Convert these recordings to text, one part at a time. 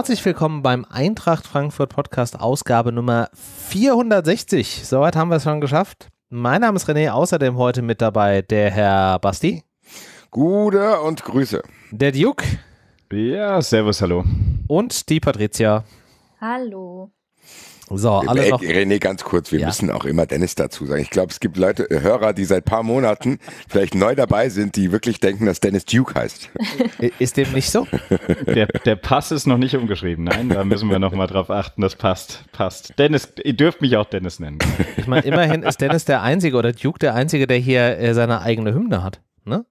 Herzlich willkommen beim Eintracht Frankfurt Podcast Ausgabe Nummer 460. Soweit haben wir es schon geschafft. Mein Name ist René, außerdem heute mit dabei der Herr Basti. Gute und Grüße. Der Duke. Ja, servus, hallo. Und die Patricia. Hallo. So, alle noch. René, ganz kurz, wir ja. müssen auch immer Dennis dazu sagen. Ich glaube, es gibt Leute, äh, Hörer, die seit paar Monaten vielleicht neu dabei sind, die wirklich denken, dass Dennis Duke heißt. Ist dem nicht so? Der, der Pass ist noch nicht umgeschrieben. Nein, da müssen wir nochmal drauf achten. Das passt, passt. Dennis, ihr dürft mich auch Dennis nennen. Ich meine, immerhin ist Dennis der Einzige oder Duke der Einzige, der hier äh, seine eigene Hymne hat. Ne?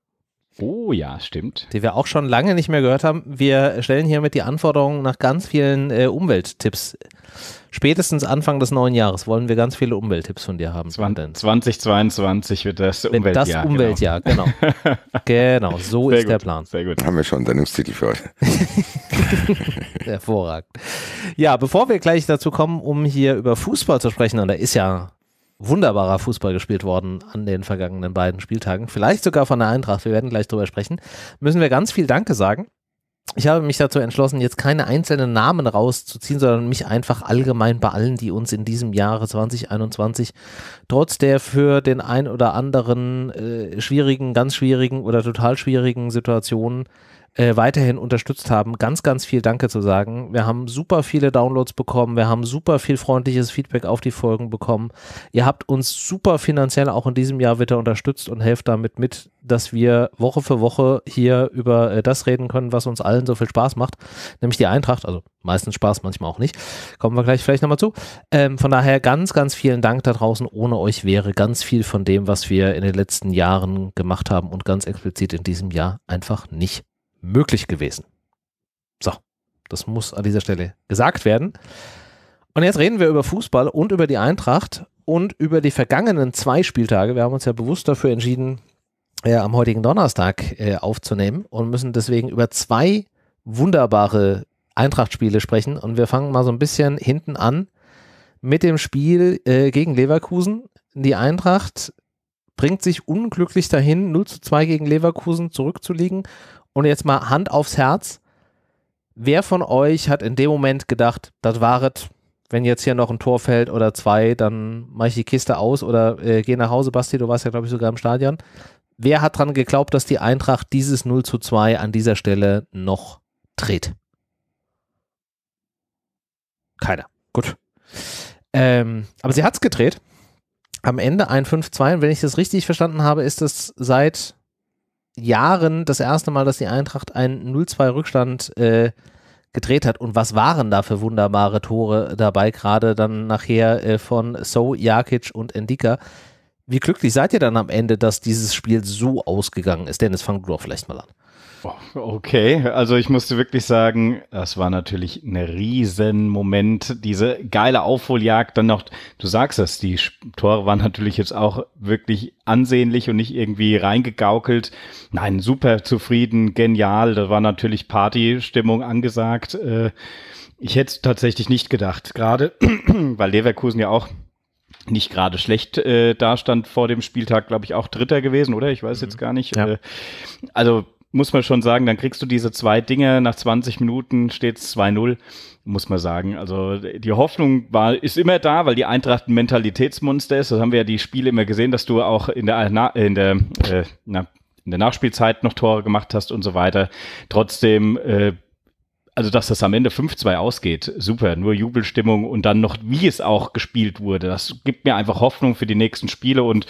Oh ja, stimmt. Die wir auch schon lange nicht mehr gehört haben. Wir stellen hiermit die Anforderungen nach ganz vielen äh, Umwelttipps. Spätestens Anfang des neuen Jahres wollen wir ganz viele Umwelttipps von dir haben. 20, 2022 wird das Umweltjahr. Das Umweltjahr, genau. Genau, genau so sehr ist gut, der Plan. Sehr gut. Haben wir schon Sendungstitel für heute. Hervorragend. Ja, bevor wir gleich dazu kommen, um hier über Fußball zu sprechen, und da ist ja wunderbarer Fußball gespielt worden an den vergangenen beiden Spieltagen. Vielleicht sogar von der Eintracht, wir werden gleich drüber sprechen. Müssen wir ganz viel Danke sagen. Ich habe mich dazu entschlossen, jetzt keine einzelnen Namen rauszuziehen, sondern mich einfach allgemein bei allen, die uns in diesem Jahre 2021 trotz der für den ein oder anderen äh, schwierigen, ganz schwierigen oder total schwierigen Situationen äh, weiterhin unterstützt haben, ganz, ganz viel Danke zu sagen. Wir haben super viele Downloads bekommen, wir haben super viel freundliches Feedback auf die Folgen bekommen. Ihr habt uns super finanziell auch in diesem Jahr wieder unterstützt und helft damit mit, dass wir Woche für Woche hier über äh, das reden können, was uns allen so viel Spaß macht, nämlich die Eintracht. Also meistens Spaß, manchmal auch nicht. Kommen wir gleich vielleicht nochmal zu. Ähm, von daher ganz, ganz vielen Dank da draußen. Ohne euch wäre ganz viel von dem, was wir in den letzten Jahren gemacht haben und ganz explizit in diesem Jahr einfach nicht möglich gewesen. So, das muss an dieser Stelle gesagt werden. Und jetzt reden wir über Fußball und über die Eintracht und über die vergangenen zwei Spieltage. Wir haben uns ja bewusst dafür entschieden, äh, am heutigen Donnerstag äh, aufzunehmen und müssen deswegen über zwei wunderbare Eintracht-Spiele sprechen. Und wir fangen mal so ein bisschen hinten an mit dem Spiel äh, gegen Leverkusen. Die Eintracht bringt sich unglücklich dahin, 0 zu 2 gegen Leverkusen zurückzuliegen und jetzt mal Hand aufs Herz. Wer von euch hat in dem Moment gedacht, das waret, wenn jetzt hier noch ein Tor fällt oder zwei, dann mache ich die Kiste aus oder äh, gehe nach Hause, Basti, du warst ja, glaube ich, sogar im Stadion. Wer hat dran geglaubt, dass die Eintracht dieses 0 zu 2 an dieser Stelle noch dreht? Keiner. Gut. Ähm, aber sie hat es gedreht. Am Ende ein 5-2. Und wenn ich das richtig verstanden habe, ist das seit Jahren das erste Mal, dass die Eintracht einen 0-2-Rückstand äh, gedreht hat. Und was waren da für wunderbare Tore dabei, gerade dann nachher äh, von So, Jakic und Endika. Wie glücklich seid ihr dann am Ende, dass dieses Spiel so ausgegangen ist? Dennis, fang du doch vielleicht mal an. Okay, also ich musste wirklich sagen, das war natürlich ein Riesenmoment, diese geile Aufholjagd, dann noch, du sagst es, die Tore waren natürlich jetzt auch wirklich ansehnlich und nicht irgendwie reingegaukelt. Nein, super zufrieden, genial, da war natürlich Partystimmung angesagt. Äh, ich hätte es tatsächlich nicht gedacht, gerade weil Leverkusen ja auch nicht gerade schlecht äh, dastand vor dem Spieltag, glaube ich, auch Dritter gewesen, oder? Ich weiß mhm. jetzt gar nicht. Ja. Äh, also muss man schon sagen, dann kriegst du diese zwei Dinge, nach 20 Minuten steht es 2-0, muss man sagen. Also die Hoffnung war, ist immer da, weil die Eintracht ein Mentalitätsmonster ist. Das haben wir ja die Spiele immer gesehen, dass du auch in der, in der, äh, na, in der Nachspielzeit noch Tore gemacht hast und so weiter. Trotzdem äh, also dass das am Ende 5-2 ausgeht, super, nur Jubelstimmung und dann noch, wie es auch gespielt wurde, das gibt mir einfach Hoffnung für die nächsten Spiele und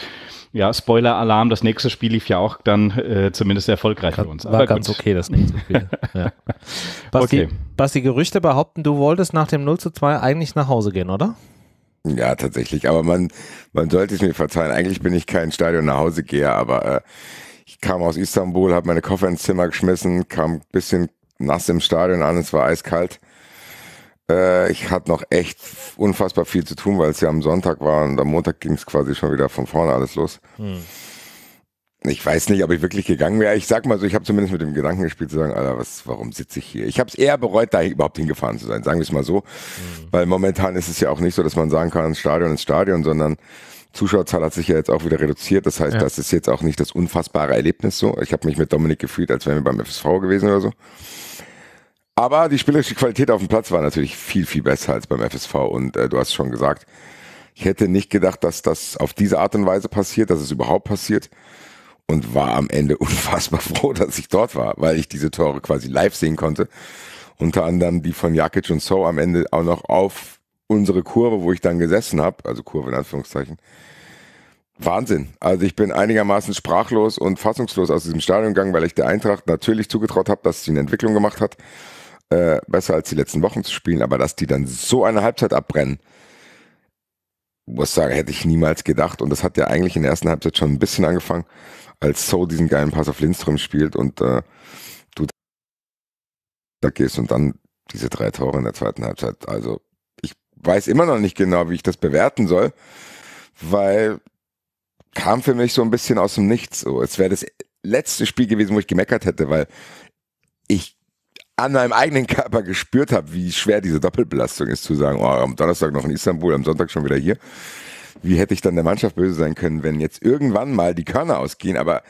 ja, Spoiler-Alarm, das nächste Spiel lief ja auch dann äh, zumindest erfolgreich Gra für uns. War Aber ganz gut. okay, das nächste Spiel. ja. Basti, okay. Basti, Gerüchte behaupten, du wolltest nach dem 0 zu 2 eigentlich nach Hause gehen, oder? Ja, tatsächlich. Aber man, man sollte es mir verzeihen. Eigentlich bin ich kein Stadion nach Hause gehe, aber äh, ich kam aus Istanbul, habe meine Koffer ins Zimmer geschmissen, kam ein bisschen nass im Stadion an, es war eiskalt äh, ich hatte noch echt unfassbar viel zu tun, weil es ja am Sonntag war und am Montag ging es quasi schon wieder von vorne alles los. Hm. Ich weiß nicht, ob ich wirklich gegangen wäre. Ich sag mal so, ich habe zumindest mit dem Gedanken gespielt, zu sagen, Alter, was, warum sitze ich hier? Ich habe es eher bereut, da überhaupt hingefahren zu sein, sagen wir es mal so. Mhm. Weil momentan ist es ja auch nicht so, dass man sagen kann, Stadion ist Stadion, sondern Zuschauerzahl hat sich ja jetzt auch wieder reduziert. Das heißt, ja. das ist jetzt auch nicht das unfassbare Erlebnis so. Ich habe mich mit Dominik gefühlt, als wären wir beim FSV gewesen oder so. Aber die spielerische Qualität auf dem Platz war natürlich viel, viel besser als beim FSV. Und äh, du hast schon gesagt, ich hätte nicht gedacht, dass das auf diese Art und Weise passiert, dass es überhaupt passiert. Und war am Ende unfassbar froh, dass ich dort war, weil ich diese Tore quasi live sehen konnte. Unter anderem die von Jakic und So am Ende auch noch auf unsere Kurve, wo ich dann gesessen habe, also Kurve in Anführungszeichen. Wahnsinn. Also ich bin einigermaßen sprachlos und fassungslos aus diesem Stadion gegangen, weil ich der Eintracht natürlich zugetraut habe, dass sie eine Entwicklung gemacht hat. Äh, besser als die letzten Wochen zu spielen, aber dass die dann so eine Halbzeit abbrennen, muss sagen, hätte ich niemals gedacht. Und das hat ja eigentlich in der ersten Halbzeit schon ein bisschen angefangen, als So diesen geilen Pass auf Lindström spielt und äh, du da gehst und dann diese drei Tore in der zweiten Halbzeit. Also ich weiß immer noch nicht genau, wie ich das bewerten soll, weil kam für mich so ein bisschen aus dem Nichts. So, es wäre das letzte Spiel gewesen, wo ich gemeckert hätte, weil ich an meinem eigenen Körper gespürt habe, wie schwer diese Doppelbelastung ist, zu sagen, oh, am Donnerstag noch in Istanbul, am Sonntag schon wieder hier. Wie hätte ich dann der Mannschaft böse sein können, wenn jetzt irgendwann mal die Körner ausgehen, aber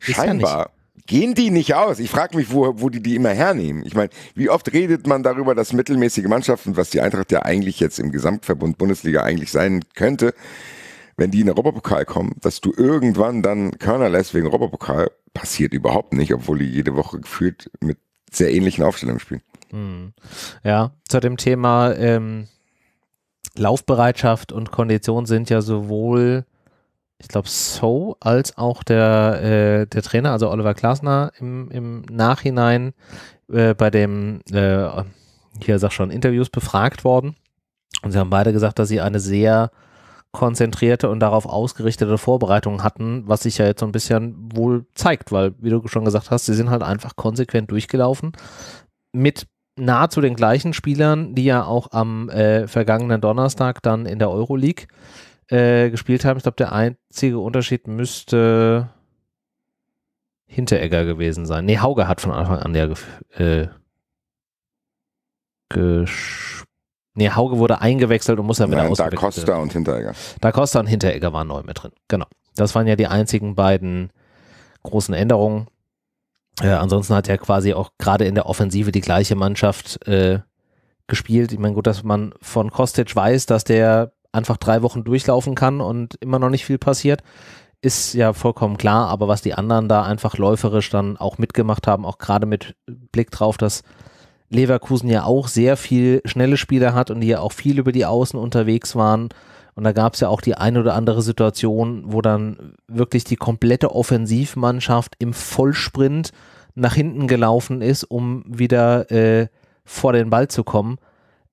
ist scheinbar gehen die nicht aus. Ich frage mich, wo, wo die die immer hernehmen. Ich meine, wie oft redet man darüber, dass mittelmäßige Mannschaften, was die Eintracht ja eigentlich jetzt im Gesamtverbund Bundesliga eigentlich sein könnte, wenn die in den Europapokal kommen, dass du irgendwann dann Körner lässt wegen Europapokal, passiert überhaupt nicht, obwohl die jede Woche gefühlt mit sehr ähnlichen Aufstellung spielen. Hm. Ja, zu dem Thema ähm, Laufbereitschaft und Kondition sind ja sowohl, ich glaube, So als auch der, äh, der Trainer, also Oliver Klasner, im, im Nachhinein äh, bei dem, äh, hier sag schon, Interviews befragt worden. Und sie haben beide gesagt, dass sie eine sehr konzentrierte und darauf ausgerichtete Vorbereitungen hatten, was sich ja jetzt so ein bisschen wohl zeigt, weil, wie du schon gesagt hast, sie sind halt einfach konsequent durchgelaufen mit nahezu den gleichen Spielern, die ja auch am äh, vergangenen Donnerstag dann in der Euroleague äh, gespielt haben. Ich glaube, der einzige Unterschied müsste Hinteregger gewesen sein. Nee, Hauge hat von Anfang an ja äh, gespielt Nee, Hauge wurde eingewechselt und muss ja wieder Nein, Da Costa und Hinteregger. Da Costa und Hinteregger waren neu mit drin. Genau. Das waren ja die einzigen beiden großen Änderungen. Äh, ansonsten hat ja quasi auch gerade in der Offensive die gleiche Mannschaft äh, gespielt. Ich meine, gut, dass man von Kostic weiß, dass der einfach drei Wochen durchlaufen kann und immer noch nicht viel passiert, ist ja vollkommen klar. Aber was die anderen da einfach läuferisch dann auch mitgemacht haben, auch gerade mit Blick drauf, dass Leverkusen ja auch sehr viel schnelle Spieler hat und die ja auch viel über die Außen unterwegs waren. Und da gab es ja auch die ein oder andere Situation, wo dann wirklich die komplette Offensivmannschaft im Vollsprint nach hinten gelaufen ist, um wieder äh, vor den Ball zu kommen.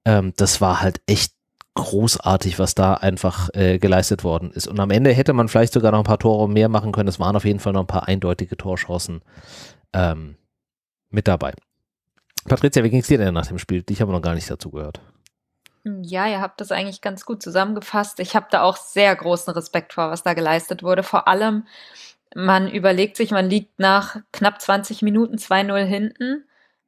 Ähm, das war halt echt großartig, was da einfach äh, geleistet worden ist. Und am Ende hätte man vielleicht sogar noch ein paar Tore mehr machen können. Es waren auf jeden Fall noch ein paar eindeutige Torchancen ähm, mit dabei. Patricia, wie ging es dir denn nach dem Spiel? Ich habe noch gar nicht dazu gehört. Hm, ja, ihr habt das eigentlich ganz gut zusammengefasst. Ich habe da auch sehr großen Respekt vor, was da geleistet wurde. Vor allem, man überlegt sich, man liegt nach knapp 20 Minuten 2-0 hinten.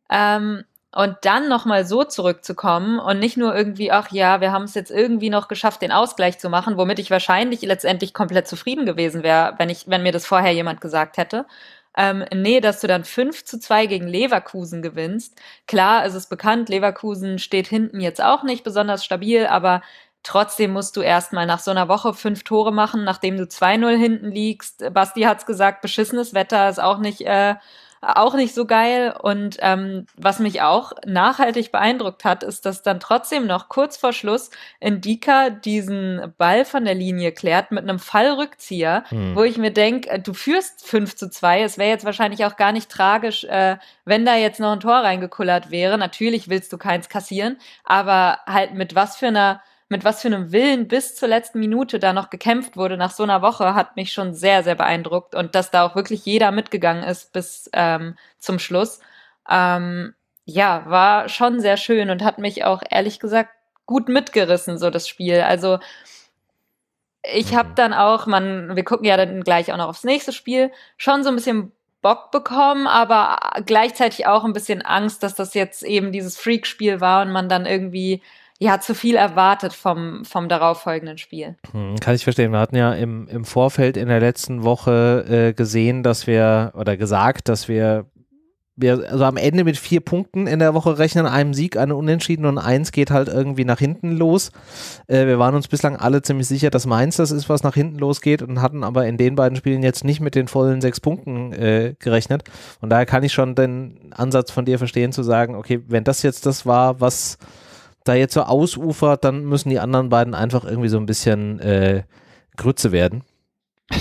Ähm, und dann nochmal so zurückzukommen und nicht nur irgendwie, ach ja, wir haben es jetzt irgendwie noch geschafft, den Ausgleich zu machen, womit ich wahrscheinlich letztendlich komplett zufrieden gewesen wäre, wenn wenn mir das vorher jemand gesagt hätte, ähm, nee, dass du dann 5 zu 2 gegen Leverkusen gewinnst. Klar, es ist bekannt, Leverkusen steht hinten jetzt auch nicht besonders stabil, aber Trotzdem musst du erstmal nach so einer Woche fünf Tore machen, nachdem du 2-0 hinten liegst. Basti hat's gesagt, beschissenes Wetter ist auch nicht äh, auch nicht so geil. Und ähm, was mich auch nachhaltig beeindruckt hat, ist, dass dann trotzdem noch kurz vor Schluss Indika diesen Ball von der Linie klärt mit einem Fallrückzieher, hm. wo ich mir denke, äh, du führst 5 zu 2. Es wäre jetzt wahrscheinlich auch gar nicht tragisch, äh, wenn da jetzt noch ein Tor reingekullert wäre. Natürlich willst du keins kassieren, aber halt mit was für einer mit was für einem Willen bis zur letzten Minute da noch gekämpft wurde nach so einer Woche, hat mich schon sehr, sehr beeindruckt und dass da auch wirklich jeder mitgegangen ist bis ähm, zum Schluss. Ähm, ja, war schon sehr schön und hat mich auch ehrlich gesagt gut mitgerissen, so das Spiel. Also ich habe mhm. dann auch, man, wir gucken ja dann gleich auch noch aufs nächste Spiel, schon so ein bisschen Bock bekommen, aber gleichzeitig auch ein bisschen Angst, dass das jetzt eben dieses Freak-Spiel war und man dann irgendwie ja, zu viel erwartet vom, vom darauffolgenden Spiel. Hm, kann ich verstehen. Wir hatten ja im, im Vorfeld in der letzten Woche äh, gesehen, dass wir oder gesagt, dass wir, wir also am Ende mit vier Punkten in der Woche rechnen, einem Sieg, einem Unentschieden und eins geht halt irgendwie nach hinten los. Äh, wir waren uns bislang alle ziemlich sicher, dass Mainz das ist, was nach hinten losgeht und hatten aber in den beiden Spielen jetzt nicht mit den vollen sechs Punkten äh, gerechnet. Und daher kann ich schon den Ansatz von dir verstehen, zu sagen, okay, wenn das jetzt das war, was da jetzt so ausufert, dann müssen die anderen beiden einfach irgendwie so ein bisschen äh, Grütze werden.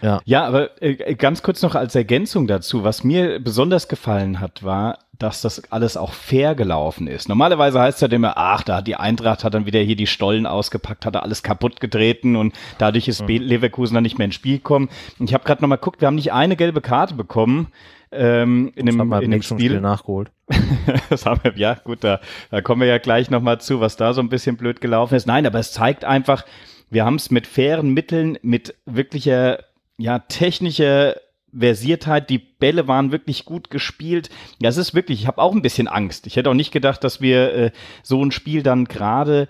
ja. ja, aber äh, ganz kurz noch als Ergänzung dazu, was mir besonders gefallen hat, war, dass das alles auch fair gelaufen ist. Normalerweise heißt es ja immer, ach, da hat die Eintracht hat dann wieder hier die Stollen ausgepackt, hat da alles kaputt getreten und dadurch ist mhm. Leverkusen dann nicht mehr ins Spiel gekommen. Und ich habe gerade nochmal geguckt, wir haben nicht eine gelbe Karte bekommen. Ähm, in das dem, haben in dem halt Spiel. Spiel nachgeholt. das haben wir, ja gut, da, da kommen wir ja gleich nochmal zu, was da so ein bisschen blöd gelaufen ist. Nein, aber es zeigt einfach, wir haben es mit fairen Mitteln, mit wirklicher ja, technischer Versiertheit, die Bälle waren wirklich gut gespielt. Das ist wirklich, ich habe auch ein bisschen Angst. Ich hätte auch nicht gedacht, dass wir äh, so ein Spiel dann gerade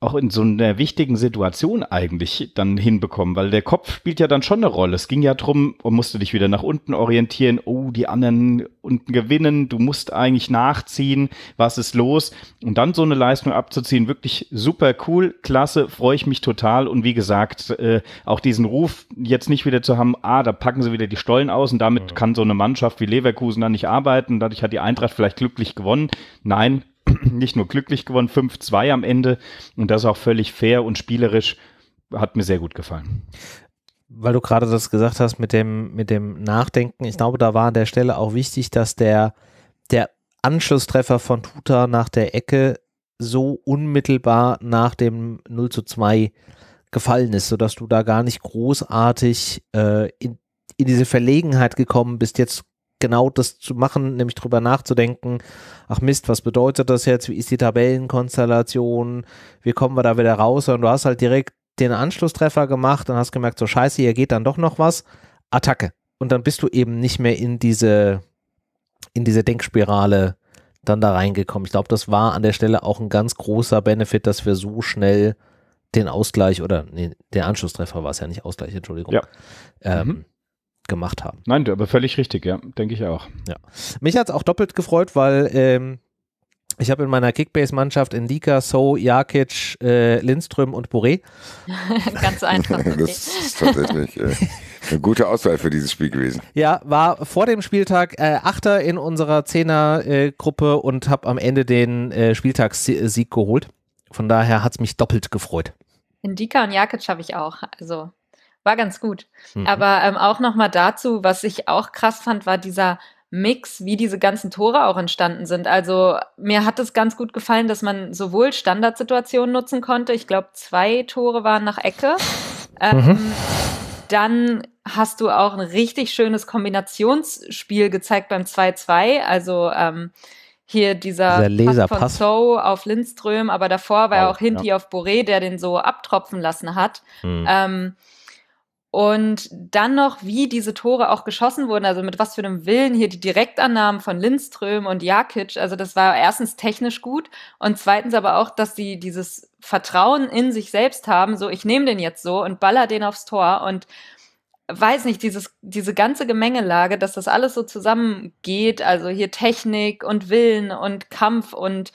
auch in so einer wichtigen Situation eigentlich dann hinbekommen, weil der Kopf spielt ja dann schon eine Rolle. Es ging ja drum, und musste dich wieder nach unten orientieren, oh, die anderen unten gewinnen, du musst eigentlich nachziehen, was ist los? Und dann so eine Leistung abzuziehen, wirklich super cool, klasse, freue ich mich total. Und wie gesagt, äh, auch diesen Ruf jetzt nicht wieder zu haben, ah, da packen sie wieder die Stollen aus und damit ja. kann so eine Mannschaft wie Leverkusen dann nicht arbeiten, dadurch hat die Eintracht vielleicht glücklich gewonnen. Nein, nicht nur glücklich gewonnen, 5-2 am Ende und das auch völlig fair und spielerisch. Hat mir sehr gut gefallen weil du gerade das gesagt hast mit dem, mit dem Nachdenken, ich glaube, da war an der Stelle auch wichtig, dass der, der Anschlusstreffer von Tuta nach der Ecke so unmittelbar nach dem 0 zu 2 gefallen ist, sodass du da gar nicht großartig äh, in, in diese Verlegenheit gekommen bist, jetzt genau das zu machen, nämlich drüber nachzudenken, ach Mist, was bedeutet das jetzt, wie ist die Tabellenkonstellation, wie kommen wir da wieder raus und du hast halt direkt den Anschlusstreffer gemacht und hast gemerkt, so scheiße, hier geht dann doch noch was, Attacke. Und dann bist du eben nicht mehr in diese, in diese Denkspirale dann da reingekommen. Ich glaube, das war an der Stelle auch ein ganz großer Benefit, dass wir so schnell den Ausgleich oder nee, der Anschlusstreffer war es ja nicht Ausgleich, Entschuldigung, ja. ähm, mhm gemacht haben. Nein, aber völlig richtig, ja, denke ich auch. Ja. Mich hat es auch doppelt gefreut, weil ähm, ich habe in meiner Kickbase-Mannschaft Indika, So, Jakic, äh, Lindström und Boré. Ganz einfach. Okay. Das ist tatsächlich äh, eine gute Auswahl für dieses Spiel gewesen. Ja, war vor dem Spieltag äh, Achter in unserer Zehner-Gruppe äh, und habe am Ende den äh, Spieltagssieg geholt. Von daher hat es mich doppelt gefreut. Indika und Jakic habe ich auch. Also war ganz gut. Mhm. Aber ähm, auch nochmal dazu, was ich auch krass fand, war dieser Mix, wie diese ganzen Tore auch entstanden sind. Also mir hat es ganz gut gefallen, dass man sowohl Standardsituationen nutzen konnte. Ich glaube, zwei Tore waren nach Ecke. Ähm, mhm. Dann hast du auch ein richtig schönes Kombinationsspiel gezeigt beim 2-2. Also ähm, hier dieser, dieser Pass von So auf Lindström, aber davor war oh, auch Hinti ja. auf Boré, der den so abtropfen lassen hat. Mhm. Ähm, und dann noch, wie diese Tore auch geschossen wurden, also mit was für einem Willen hier die Direktannahmen von Lindström und Jakic. Also das war erstens technisch gut und zweitens aber auch, dass sie dieses Vertrauen in sich selbst haben, so ich nehme den jetzt so und baller den aufs Tor und weiß nicht, dieses, diese ganze Gemengelage, dass das alles so zusammengeht, also hier Technik und Willen und Kampf und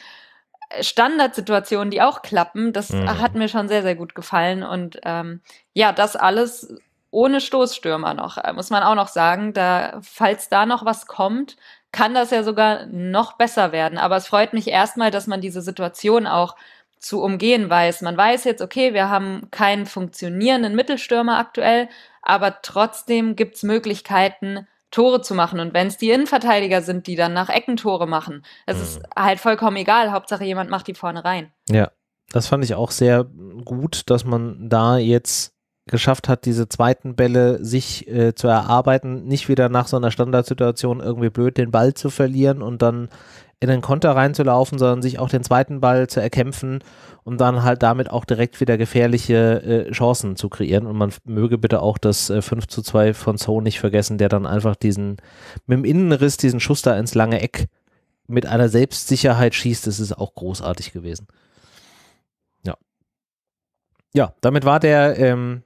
Standardsituationen, die auch klappen, das mhm. hat mir schon sehr, sehr gut gefallen. Und ähm, ja, das alles ohne Stoßstürmer noch, äh, muss man auch noch sagen. Da, falls da noch was kommt, kann das ja sogar noch besser werden. Aber es freut mich erstmal, dass man diese Situation auch zu umgehen weiß. Man weiß jetzt, okay, wir haben keinen funktionierenden Mittelstürmer aktuell, aber trotzdem gibt's Möglichkeiten, Tore zu machen. Und wenn es die Innenverteidiger sind, die dann nach Eckentore machen, es mhm. ist halt vollkommen egal. Hauptsache jemand macht die vorne rein. Ja, das fand ich auch sehr gut, dass man da jetzt geschafft hat, diese zweiten Bälle sich äh, zu erarbeiten, nicht wieder nach so einer Standardsituation irgendwie blöd den Ball zu verlieren und dann in den Konter reinzulaufen, sondern sich auch den zweiten Ball zu erkämpfen und dann halt damit auch direkt wieder gefährliche äh, Chancen zu kreieren. Und man möge bitte auch das äh, 5 zu 2 von Sohn nicht vergessen, der dann einfach diesen, mit dem Innenriss diesen Schuss da ins lange Eck mit einer Selbstsicherheit schießt. Das ist auch großartig gewesen. Ja. Ja, damit war der, ähm,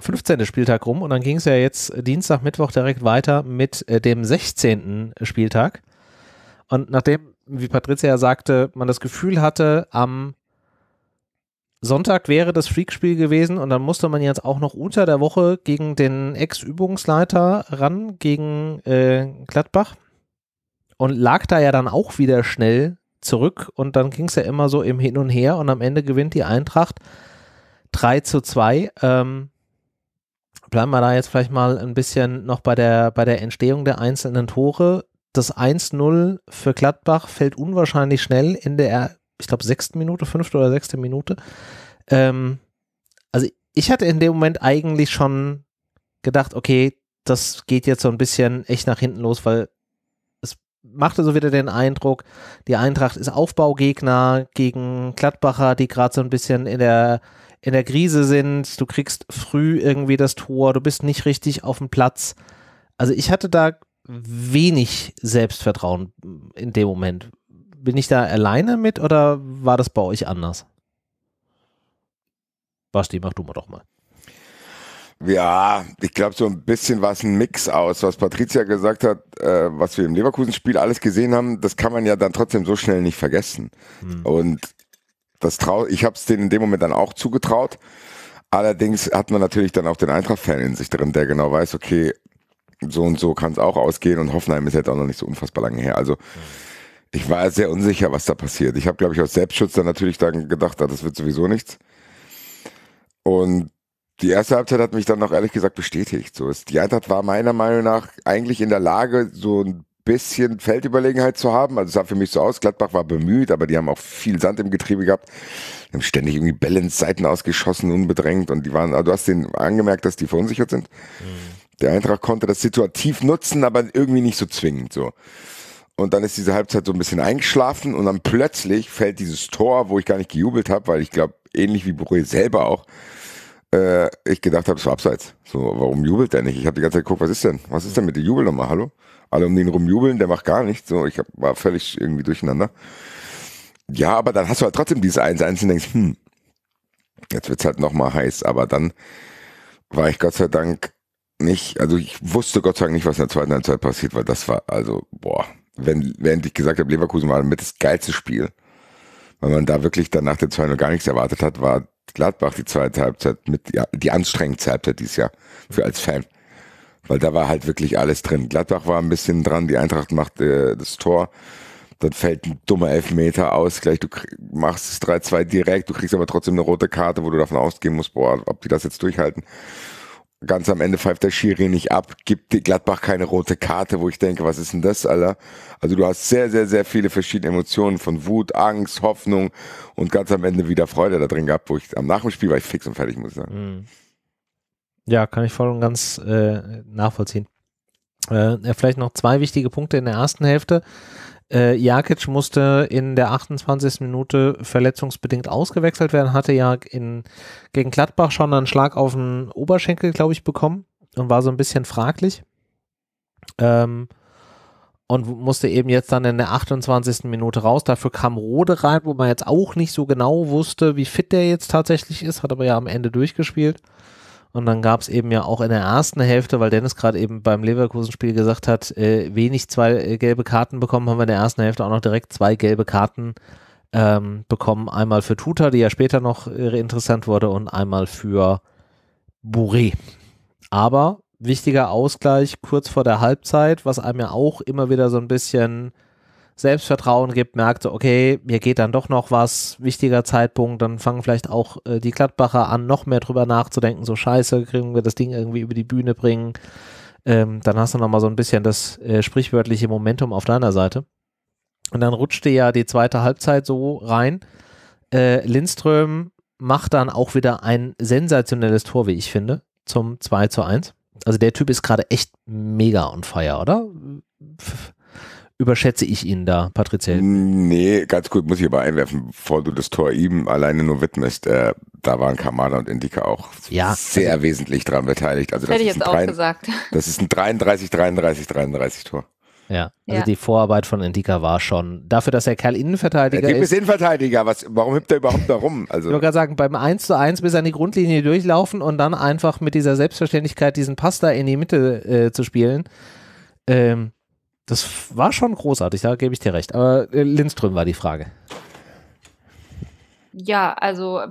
15. Spieltag rum und dann ging es ja jetzt Dienstag, Mittwoch direkt weiter mit äh, dem 16. Spieltag. Und nachdem, wie Patricia ja sagte, man das Gefühl hatte, am Sonntag wäre das Freakspiel gewesen und dann musste man jetzt auch noch unter der Woche gegen den Ex-Übungsleiter ran, gegen äh, Gladbach und lag da ja dann auch wieder schnell zurück und dann ging es ja immer so im Hin und Her und am Ende gewinnt die Eintracht 3 zu 2. Ähm, bleiben wir da jetzt vielleicht mal ein bisschen noch bei der, bei der Entstehung der einzelnen Tore das 1-0 für Gladbach fällt unwahrscheinlich schnell in der, ich glaube, sechsten Minute, fünfte oder sechste Minute. Ähm, also ich hatte in dem Moment eigentlich schon gedacht, okay, das geht jetzt so ein bisschen echt nach hinten los, weil es machte so wieder den Eindruck, die Eintracht ist Aufbaugegner gegen Gladbacher, die gerade so ein bisschen in der in der Krise sind, du kriegst früh irgendwie das Tor, du bist nicht richtig auf dem Platz. Also ich hatte da wenig Selbstvertrauen in dem Moment. Bin ich da alleine mit oder war das bei euch anders? Basti, mach du mal doch mal. Ja, ich glaube, so ein bisschen war es ein Mix aus. Was Patricia gesagt hat, äh, was wir im Leverkusen-Spiel alles gesehen haben, das kann man ja dann trotzdem so schnell nicht vergessen. Hm. Und das trau ich habe es denen in dem Moment dann auch zugetraut. Allerdings hat man natürlich dann auch den Eintracht-Fan in sich drin, der genau weiß, okay, so und so kann es auch ausgehen und Hoffenheim ist jetzt auch noch nicht so unfassbar lange her. Also ich war sehr unsicher, was da passiert. Ich habe, glaube ich, aus Selbstschutz dann natürlich dann gedacht, ah, das wird sowieso nichts. Und die erste Halbzeit hat mich dann noch ehrlich gesagt bestätigt. So ist, die Eintracht war meiner Meinung nach eigentlich in der Lage, so ein bisschen Feldüberlegenheit zu haben. Also es sah für mich so aus. Gladbach war bemüht, aber die haben auch viel Sand im Getriebe gehabt. Die haben ständig irgendwie Balance-Seiten ausgeschossen, unbedrängt. Und die waren, also du hast denen angemerkt, dass die verunsichert sind. Mhm. Der Eintracht konnte das situativ nutzen, aber irgendwie nicht so zwingend so. Und dann ist diese Halbzeit so ein bisschen eingeschlafen und dann plötzlich fällt dieses Tor, wo ich gar nicht gejubelt habe, weil ich glaube, ähnlich wie Boré selber auch, äh, ich gedacht habe, es war abseits. So, warum jubelt der nicht? Ich habe die ganze Zeit geguckt, was ist denn? Was ist denn mit dem Jubel nochmal? Hallo? Alle um den rumjubeln, der macht gar nichts. So, ich hab, war völlig irgendwie durcheinander. Ja, aber dann hast du halt trotzdem dieses 1-1 und denkst, hm, jetzt wird es halt nochmal heiß. Aber dann war ich Gott sei Dank nicht, also ich wusste Gott sei Dank nicht, was in der zweiten Halbzeit passiert weil Das war, also, boah, wenn, während ich gesagt habe, Leverkusen war mit das geilste Spiel, weil man da wirklich dann nach der 2 gar nichts erwartet hat, war Gladbach die zweite Halbzeit mit, ja, die anstrengendste Halbzeit dieses Jahr für als Fan. Weil da war halt wirklich alles drin. Gladbach war ein bisschen dran, die Eintracht macht äh, das Tor. Dann fällt ein dummer Elfmeter aus, gleich du machst es 3-2 direkt, du kriegst aber trotzdem eine rote Karte, wo du davon ausgehen musst, boah, ob die das jetzt durchhalten ganz am Ende pfeift der Schiri nicht ab, gibt Gladbach keine rote Karte, wo ich denke, was ist denn das, Alter? Also du hast sehr, sehr, sehr viele verschiedene Emotionen von Wut, Angst, Hoffnung und ganz am Ende wieder Freude da drin gehabt, wo ich am nach war ich fix und fertig, muss ich ne? mhm. sagen. Ja, kann ich voll und ganz äh, nachvollziehen. Äh, vielleicht noch zwei wichtige Punkte in der ersten Hälfte. Äh, Jakic musste in der 28. Minute verletzungsbedingt ausgewechselt werden, hatte ja in, gegen Gladbach schon einen Schlag auf den Oberschenkel, glaube ich, bekommen und war so ein bisschen fraglich. Ähm, und musste eben jetzt dann in der 28. Minute raus. Dafür kam Rode rein, wo man jetzt auch nicht so genau wusste, wie fit der jetzt tatsächlich ist, hat aber ja am Ende durchgespielt. Und dann gab es eben ja auch in der ersten Hälfte, weil Dennis gerade eben beim Leverkusen-Spiel gesagt hat, äh, wenig zwei äh, gelbe Karten bekommen, haben wir in der ersten Hälfte auch noch direkt zwei gelbe Karten ähm, bekommen. Einmal für Tuta, die ja später noch äh, interessant wurde, und einmal für Bourré. Aber wichtiger Ausgleich kurz vor der Halbzeit, was einem ja auch immer wieder so ein bisschen Selbstvertrauen gibt, merkt, okay, mir geht dann doch noch was, wichtiger Zeitpunkt, dann fangen vielleicht auch äh, die Gladbacher an, noch mehr drüber nachzudenken, so scheiße, kriegen wir das Ding irgendwie über die Bühne bringen. Ähm, dann hast du nochmal so ein bisschen das äh, sprichwörtliche Momentum auf deiner Seite. Und dann rutschte ja die zweite Halbzeit so rein. Äh, Lindström macht dann auch wieder ein sensationelles Tor, wie ich finde, zum 2 zu 1. Also der Typ ist gerade echt mega on fire, oder? Pff überschätze ich ihn da, Patriziell? Nee, ganz gut, muss ich aber einwerfen, bevor du das Tor ihm alleine nur widmest. Äh, da waren Kamada und Indika auch ja, sehr also, wesentlich dran beteiligt. Also das hätte ich jetzt auch 3, gesagt. Das ist ein 33, 33, 33 Tor. Ja, also ja. die Vorarbeit von Indika war schon dafür, dass er Kerl Innenverteidiger ist. ist. Innenverteidiger, was, warum hüpft er überhaupt da rum? Also. Ich würde gerade sagen, beim 1 zu 1 bis an die Grundlinie durchlaufen und dann einfach mit dieser Selbstverständlichkeit diesen Pass da in die Mitte äh, zu spielen. Ähm, das war schon großartig, da gebe ich dir recht. Aber äh, Lindström war die Frage. Ja, also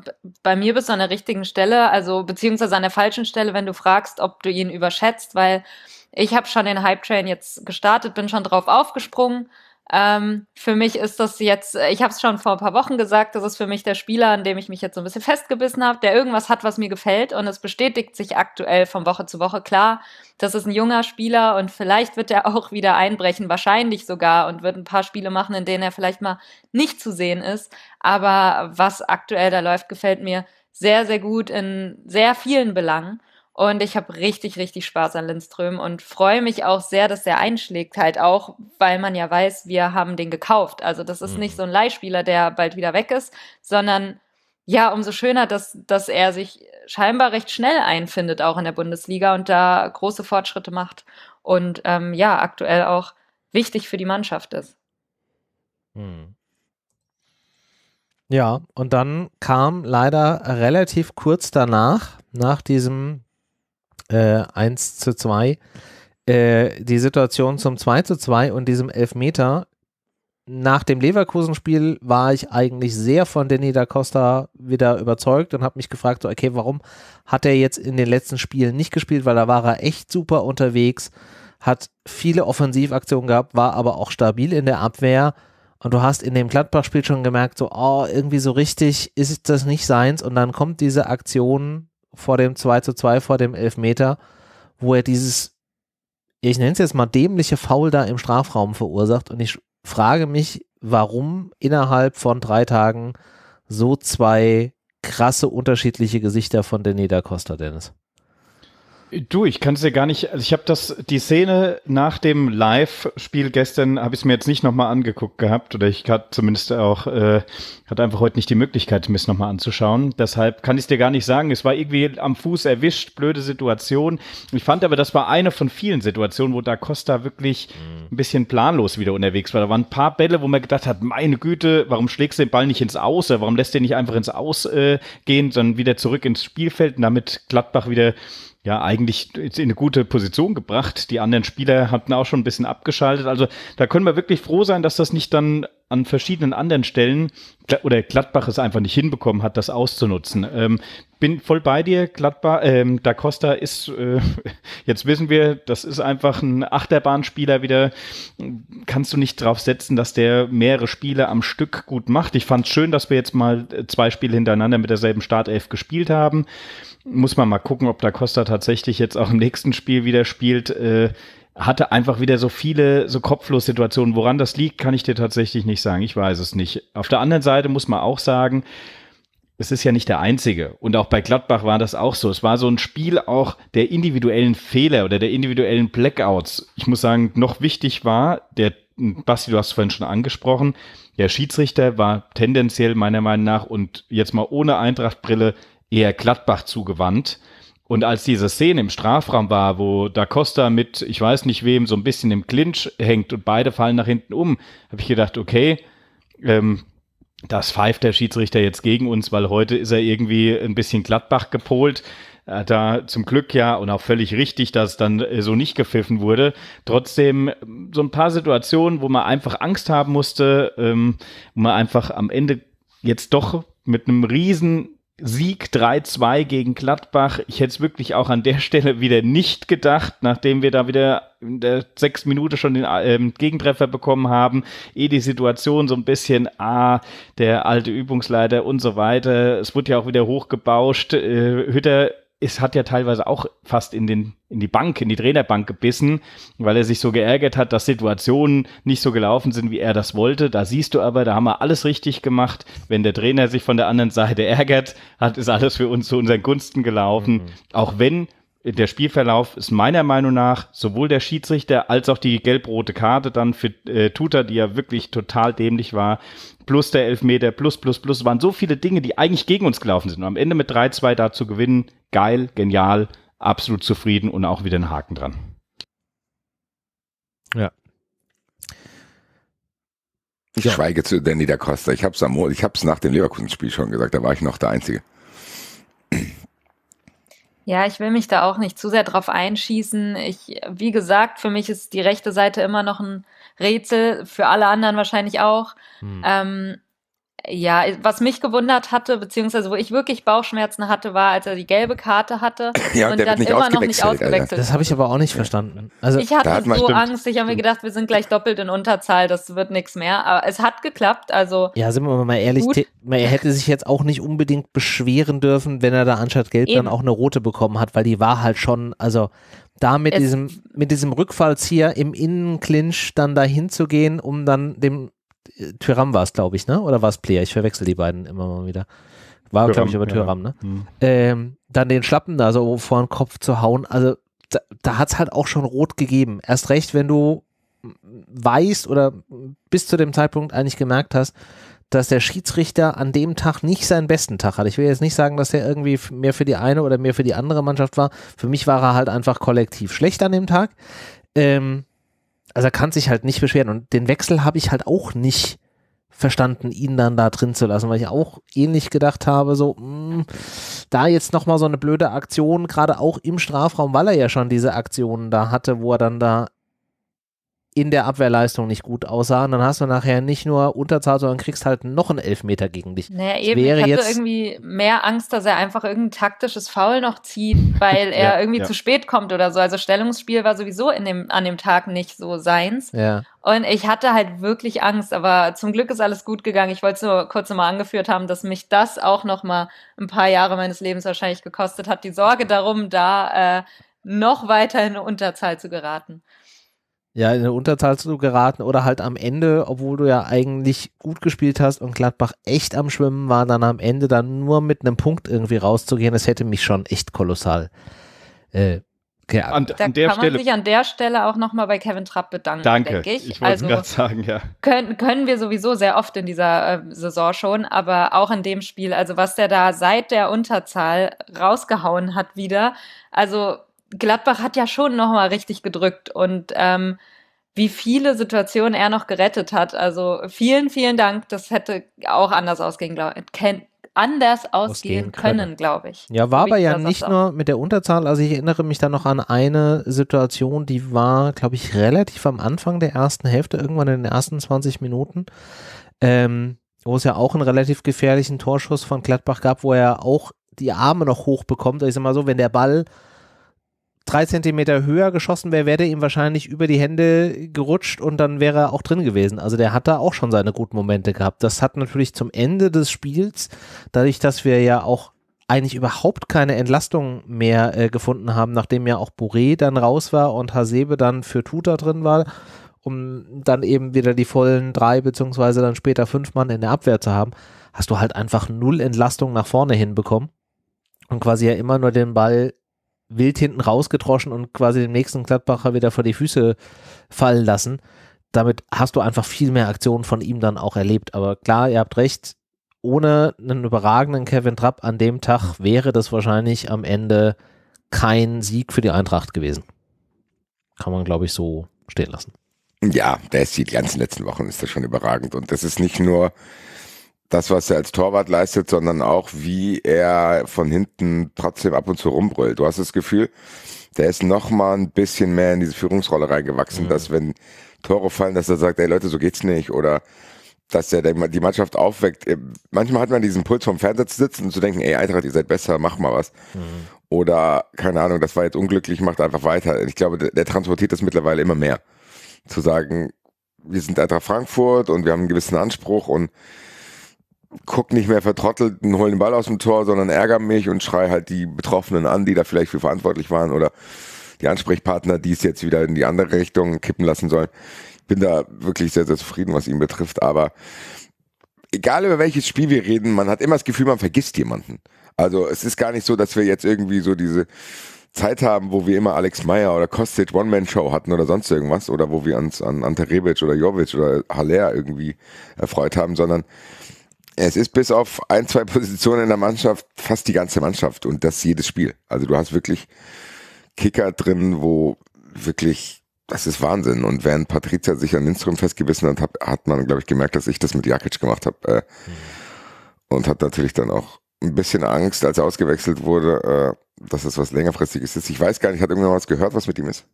bei mir bist du an der richtigen Stelle, also beziehungsweise an der falschen Stelle, wenn du fragst, ob du ihn überschätzt, weil ich habe schon den Hype Train jetzt gestartet, bin schon drauf aufgesprungen ähm, für mich ist das jetzt, äh, ich habe es schon vor ein paar Wochen gesagt, das ist für mich der Spieler, an dem ich mich jetzt so ein bisschen festgebissen habe, der irgendwas hat, was mir gefällt und es bestätigt sich aktuell von Woche zu Woche. Klar, das ist ein junger Spieler und vielleicht wird er auch wieder einbrechen, wahrscheinlich sogar und wird ein paar Spiele machen, in denen er vielleicht mal nicht zu sehen ist. Aber was aktuell da läuft, gefällt mir sehr, sehr gut in sehr vielen Belangen. Und ich habe richtig, richtig Spaß an Lindström und freue mich auch sehr, dass er einschlägt, halt auch, weil man ja weiß, wir haben den gekauft. Also das ist mhm. nicht so ein Leihspieler, der bald wieder weg ist, sondern ja, umso schöner, dass, dass er sich scheinbar recht schnell einfindet, auch in der Bundesliga und da große Fortschritte macht und ähm, ja, aktuell auch wichtig für die Mannschaft ist. Mhm. Ja, und dann kam leider relativ kurz danach, nach diesem äh, 1 zu 2, äh, die Situation zum 2 zu 2 und diesem Elfmeter. Nach dem Leverkusen-Spiel war ich eigentlich sehr von Danny da Costa wieder überzeugt und habe mich gefragt, so, okay, warum hat er jetzt in den letzten Spielen nicht gespielt, weil da war er echt super unterwegs, hat viele Offensivaktionen gehabt, war aber auch stabil in der Abwehr. Und du hast in dem Gladbach-Spiel schon gemerkt, so, oh, irgendwie so richtig ist das nicht seins. Und dann kommt diese Aktion vor dem 2 zu 2, vor dem Elfmeter, wo er dieses, ich nenne es jetzt mal dämliche Foul da im Strafraum verursacht. Und ich frage mich, warum innerhalb von drei Tagen so zwei krasse unterschiedliche Gesichter von Danny da Costa, Dennis. Du, ich kann es dir gar nicht. Also ich habe das die Szene nach dem Live-Spiel gestern habe ich mir jetzt nicht nochmal angeguckt gehabt oder ich hatte zumindest auch äh, hatte einfach heute nicht die Möglichkeit, mir es nochmal anzuschauen. Deshalb kann ich es dir gar nicht sagen. Es war irgendwie am Fuß erwischt, blöde Situation. Ich fand aber, das war eine von vielen Situationen, wo da Costa wirklich mhm. ein bisschen planlos wieder unterwegs war. Da waren ein paar Bälle, wo man gedacht hat, meine Güte, warum schlägst du den Ball nicht ins Aus? Äh, warum lässt du den nicht einfach ins Aus äh, gehen, sondern wieder zurück ins Spielfeld und damit Gladbach wieder ja eigentlich in eine gute Position gebracht. Die anderen Spieler hatten auch schon ein bisschen abgeschaltet. Also da können wir wirklich froh sein, dass das nicht dann an verschiedenen anderen Stellen oder Gladbach es einfach nicht hinbekommen hat, das auszunutzen. Ähm, bin voll bei dir, Gladbach. Ähm, da Costa ist, äh, jetzt wissen wir, das ist einfach ein Achterbahnspieler wieder. Kannst du nicht drauf setzen, dass der mehrere Spiele am Stück gut macht. Ich fand es schön, dass wir jetzt mal äh, zwei Spiele hintereinander mit derselben Startelf gespielt haben muss man mal gucken, ob da Costa tatsächlich jetzt auch im nächsten Spiel wieder spielt. Äh, hatte einfach wieder so viele so kopflos Situationen. Woran das liegt, kann ich dir tatsächlich nicht sagen. Ich weiß es nicht. Auf der anderen Seite muss man auch sagen, es ist ja nicht der einzige. Und auch bei Gladbach war das auch so. Es war so ein Spiel auch der individuellen Fehler oder der individuellen Blackouts. Ich muss sagen, noch wichtig war, der Basti, du hast es vorhin schon angesprochen, der Schiedsrichter war tendenziell meiner Meinung nach und jetzt mal ohne Eintrachtbrille eher Gladbach zugewandt. Und als diese Szene im Strafraum war, wo Da Costa mit, ich weiß nicht wem, so ein bisschen im Clinch hängt und beide fallen nach hinten um, habe ich gedacht, okay, ähm, das pfeift der Schiedsrichter jetzt gegen uns, weil heute ist er irgendwie ein bisschen Gladbach gepolt. Äh, da zum Glück ja und auch völlig richtig, dass dann äh, so nicht gepfiffen wurde. Trotzdem ähm, so ein paar Situationen, wo man einfach Angst haben musste, ähm, wo man einfach am Ende jetzt doch mit einem riesen Sieg 3-2 gegen Gladbach. Ich hätte es wirklich auch an der Stelle wieder nicht gedacht, nachdem wir da wieder in der sechs Minute schon den ähm, Gegentreffer bekommen haben. Eh die Situation so ein bisschen, ah, der alte Übungsleiter und so weiter. Es wurde ja auch wieder hochgebauscht. Äh, Hütter es hat ja teilweise auch fast in, den, in die Bank, in die Trainerbank gebissen, weil er sich so geärgert hat, dass Situationen nicht so gelaufen sind, wie er das wollte. Da siehst du aber, da haben wir alles richtig gemacht. Wenn der Trainer sich von der anderen Seite ärgert, hat ist alles für uns zu unseren Gunsten gelaufen. Mhm. Auch wenn der Spielverlauf ist meiner Meinung nach sowohl der Schiedsrichter als auch die gelb-rote Karte dann für äh, Tuta, die ja wirklich total dämlich war, plus der Elfmeter, plus, plus, plus, waren so viele Dinge, die eigentlich gegen uns gelaufen sind. Und am Ende mit 3-2 da zu gewinnen, geil, genial, absolut zufrieden und auch wieder einen Haken dran. Ja. Ich ja. schweige zu Danny da Costa. Ich habe es nach dem Leverkusen-Spiel schon gesagt, da war ich noch der Einzige. Ja, ich will mich da auch nicht zu sehr drauf einschießen. Ich, wie gesagt, für mich ist die rechte Seite immer noch ein Rätsel, für alle anderen wahrscheinlich auch. Hm. Ähm, ja, was mich gewundert hatte, beziehungsweise wo ich wirklich Bauchschmerzen hatte, war, als er die gelbe Karte hatte ja, und, und dann immer noch nicht ausgewechselt. Alter. Das habe ich aber auch nicht verstanden. Also, ich hatte so stimmt. Angst, ich habe mir gedacht, wir sind gleich doppelt in Unterzahl, das wird nichts mehr. Aber es hat geklappt. Also ja, sind wir mal ehrlich, er hätte sich jetzt auch nicht unbedingt beschweren dürfen, wenn er da anstatt gelb Eben. dann auch eine rote bekommen hat, weil die war halt schon, also da mit es diesem, mit diesem Rückfallzieher im Innenclinch dann dahin zu gehen, um dann dem Tyram war es, glaube ich, ne? Oder war es Player? Ich verwechsel die beiden immer mal wieder. War, glaube ich, aber Tyram, ja. ne? Mhm. Ähm, dann den Schlappen da so vor den Kopf zu hauen. Also da, da hat es halt auch schon rot gegeben. Erst recht, wenn du weißt oder bis zu dem Zeitpunkt eigentlich gemerkt hast, dass der Schiedsrichter an dem Tag nicht seinen besten Tag hat. Ich will jetzt nicht sagen, dass er irgendwie mehr für die eine oder mehr für die andere Mannschaft war. Für mich war er halt einfach kollektiv schlecht an dem Tag. Ähm, also er kann sich halt nicht beschweren. Und den Wechsel habe ich halt auch nicht verstanden, ihn dann da drin zu lassen, weil ich auch ähnlich gedacht habe, so, mh, hm, da jetzt nochmal so eine blöde Aktion, gerade auch im Strafraum, weil er ja schon diese Aktionen da hatte, wo er dann da in der Abwehrleistung nicht gut aussahen, dann hast du nachher nicht nur Unterzahl, sondern kriegst halt noch einen Elfmeter gegen dich. Naja, eben, wäre ich hatte jetzt irgendwie mehr Angst, dass er einfach irgendein taktisches Foul noch zieht, weil er ja, irgendwie ja. zu spät kommt oder so. Also Stellungsspiel war sowieso in dem, an dem Tag nicht so seins. Ja. Und ich hatte halt wirklich Angst, aber zum Glück ist alles gut gegangen. Ich wollte es nur kurz nochmal angeführt haben, dass mich das auch nochmal ein paar Jahre meines Lebens wahrscheinlich gekostet hat, die Sorge darum, da äh, noch weiter in eine Unterzahl zu geraten ja, in eine Unterzahl zu geraten oder halt am Ende, obwohl du ja eigentlich gut gespielt hast und Gladbach echt am Schwimmen war, dann am Ende dann nur mit einem Punkt irgendwie rauszugehen, das hätte mich schon echt kolossal. Äh, ja, an, da an der kann man Stelle. sich an der Stelle auch nochmal bei Kevin Trapp bedanken, Danke. ich. ich also gerade sagen, ja. Können, können wir sowieso sehr oft in dieser äh, Saison schon, aber auch in dem Spiel, also was der da seit der Unterzahl rausgehauen hat wieder, also Gladbach hat ja schon nochmal richtig gedrückt und ähm, wie viele Situationen er noch gerettet hat. Also vielen, vielen Dank. Das hätte auch anders ausgehen, glaube ich anders ausgehen, können, können glaube ich. Ja, war so aber ja nicht nur mit der Unterzahl. Also ich erinnere mich da noch an eine Situation, die war, glaube ich, relativ am Anfang der ersten Hälfte, irgendwann in den ersten 20 Minuten, ähm, wo es ja auch einen relativ gefährlichen Torschuss von Gladbach gab, wo er auch die Arme noch hoch bekommt. Also ich sage mal so, wenn der Ball drei Zentimeter höher geschossen wäre, wäre der ihm wahrscheinlich über die Hände gerutscht und dann wäre er auch drin gewesen. Also der hat da auch schon seine guten Momente gehabt. Das hat natürlich zum Ende des Spiels, dadurch, dass wir ja auch eigentlich überhaupt keine Entlastung mehr äh, gefunden haben, nachdem ja auch Bourré dann raus war und Hasebe dann für Tuta drin war, um dann eben wieder die vollen drei beziehungsweise dann später fünf Mann in der Abwehr zu haben, hast du halt einfach null Entlastung nach vorne hinbekommen und quasi ja immer nur den Ball wild hinten rausgetroschen und quasi den nächsten Gladbacher wieder vor die Füße fallen lassen. Damit hast du einfach viel mehr Aktionen von ihm dann auch erlebt. Aber klar, ihr habt recht, ohne einen überragenden Kevin Trapp an dem Tag wäre das wahrscheinlich am Ende kein Sieg für die Eintracht gewesen. Kann man, glaube ich, so stehen lassen. Ja, der ist die ganzen letzten Wochen ist das schon überragend. Und das ist nicht nur, das, was er als Torwart leistet, sondern auch, wie er von hinten trotzdem ab und zu rumbrüllt. Du hast das Gefühl, der ist noch mal ein bisschen mehr in diese Führungsrolle reingewachsen, ja. Mhm. dass wenn Tore fallen, dass er sagt, ey Leute, so geht's nicht oder dass er die Mannschaft aufweckt. Ähm, manchmal hat man diesen Puls vom Fernseher zu sitzen und zu denken, ey Eintracht, ihr seid besser, mach mal was. Mhm. Oder, keine Ahnung, das war jetzt unglücklich, macht einfach weiter. Ich glaube, der, der transportiert das mittlerweile immer mehr. Zu sagen, wir sind Eintracht Frankfurt und wir haben einen gewissen Anspruch und guck nicht mehr vertrottelt und hol den Ball aus dem Tor, sondern ärgere mich und schrei halt die Betroffenen an, die da vielleicht für verantwortlich waren oder die Ansprechpartner, die es jetzt wieder in die andere Richtung kippen lassen sollen. Ich bin da wirklich sehr, sehr zufrieden, was ihn betrifft, aber egal über welches Spiel wir reden, man hat immer das Gefühl, man vergisst jemanden. Also es ist gar nicht so, dass wir jetzt irgendwie so diese Zeit haben, wo wir immer Alex Meyer oder Kostic One-Man-Show hatten oder sonst irgendwas oder wo wir uns an Ante Rebic oder Jovic oder Haller irgendwie erfreut haben, sondern es ist bis auf ein, zwei Positionen in der Mannschaft fast die ganze Mannschaft und das jedes Spiel. Also du hast wirklich Kicker drin, wo wirklich, das ist Wahnsinn. Und während Patricia sich an Lindström festgebissen hat, hat man, glaube ich, gemerkt, dass ich das mit Jakic gemacht habe. Äh, mhm. Und hat natürlich dann auch ein bisschen Angst, als er ausgewechselt wurde, äh, dass das was längerfristiges ist. Ich weiß gar nicht, hat irgendjemand was gehört, was mit ihm ist?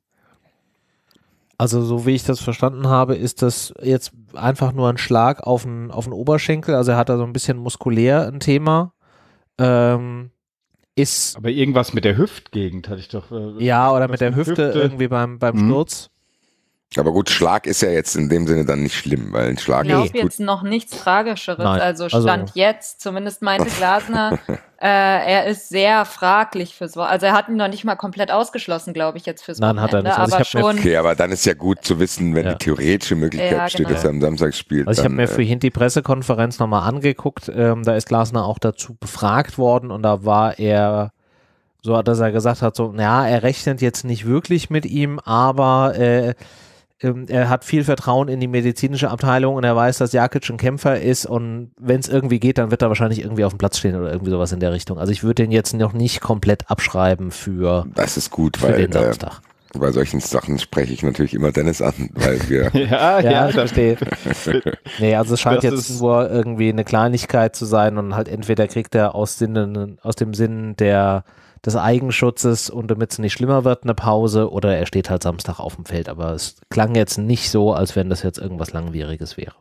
Also so wie ich das verstanden habe, ist das jetzt einfach nur ein Schlag auf den, auf den Oberschenkel. Also er hat da so ein bisschen muskulär ein Thema. Ähm, ist Aber irgendwas mit der Hüftgegend hatte ich doch. Äh, ja, oder mit der Hüfte, Hüfte, irgendwie beim, beim mhm. Sturz. Aber gut, Schlag ist ja jetzt in dem Sinne dann nicht schlimm, weil ein Schlag nee. ist. Ich glaube jetzt noch nichts Tragischeres. Nein. Also, also Stand also. jetzt, zumindest meinte Glasner, äh, er ist sehr fraglich fürs Wochenende. Also er hat ihn noch nicht mal komplett ausgeschlossen, glaube ich, jetzt fürs Nein, Wochenende. Nein, hat er nicht. Also aber schon okay, aber dann ist ja gut zu wissen, wenn ja. die theoretische Möglichkeit ja, genau. steht, dass er am Samstag spielt. Also ich habe mir äh, für äh, die Pressekonferenz nochmal angeguckt. Ähm, da ist Glasner auch dazu befragt worden und da war er so, dass er gesagt hat, so, ja, er rechnet jetzt nicht wirklich mit ihm, aber äh, ähm, er hat viel Vertrauen in die medizinische Abteilung und er weiß, dass Jakic ein Kämpfer ist und wenn es irgendwie geht, dann wird er wahrscheinlich irgendwie auf dem Platz stehen oder irgendwie sowas in der Richtung. Also ich würde den jetzt noch nicht komplett abschreiben für, das ist gut, für weil, den äh, Samstag. Äh bei solchen Sachen spreche ich natürlich immer Dennis an, weil wir. ja, ja, ich verstehe. nee, also es scheint das jetzt nur irgendwie eine Kleinigkeit zu sein und halt entweder kriegt er aus, Sinnen, aus dem Sinn der des Eigenschutzes und damit es nicht schlimmer wird, eine Pause oder er steht halt Samstag auf dem Feld. Aber es klang jetzt nicht so, als wenn das jetzt irgendwas Langwieriges wäre.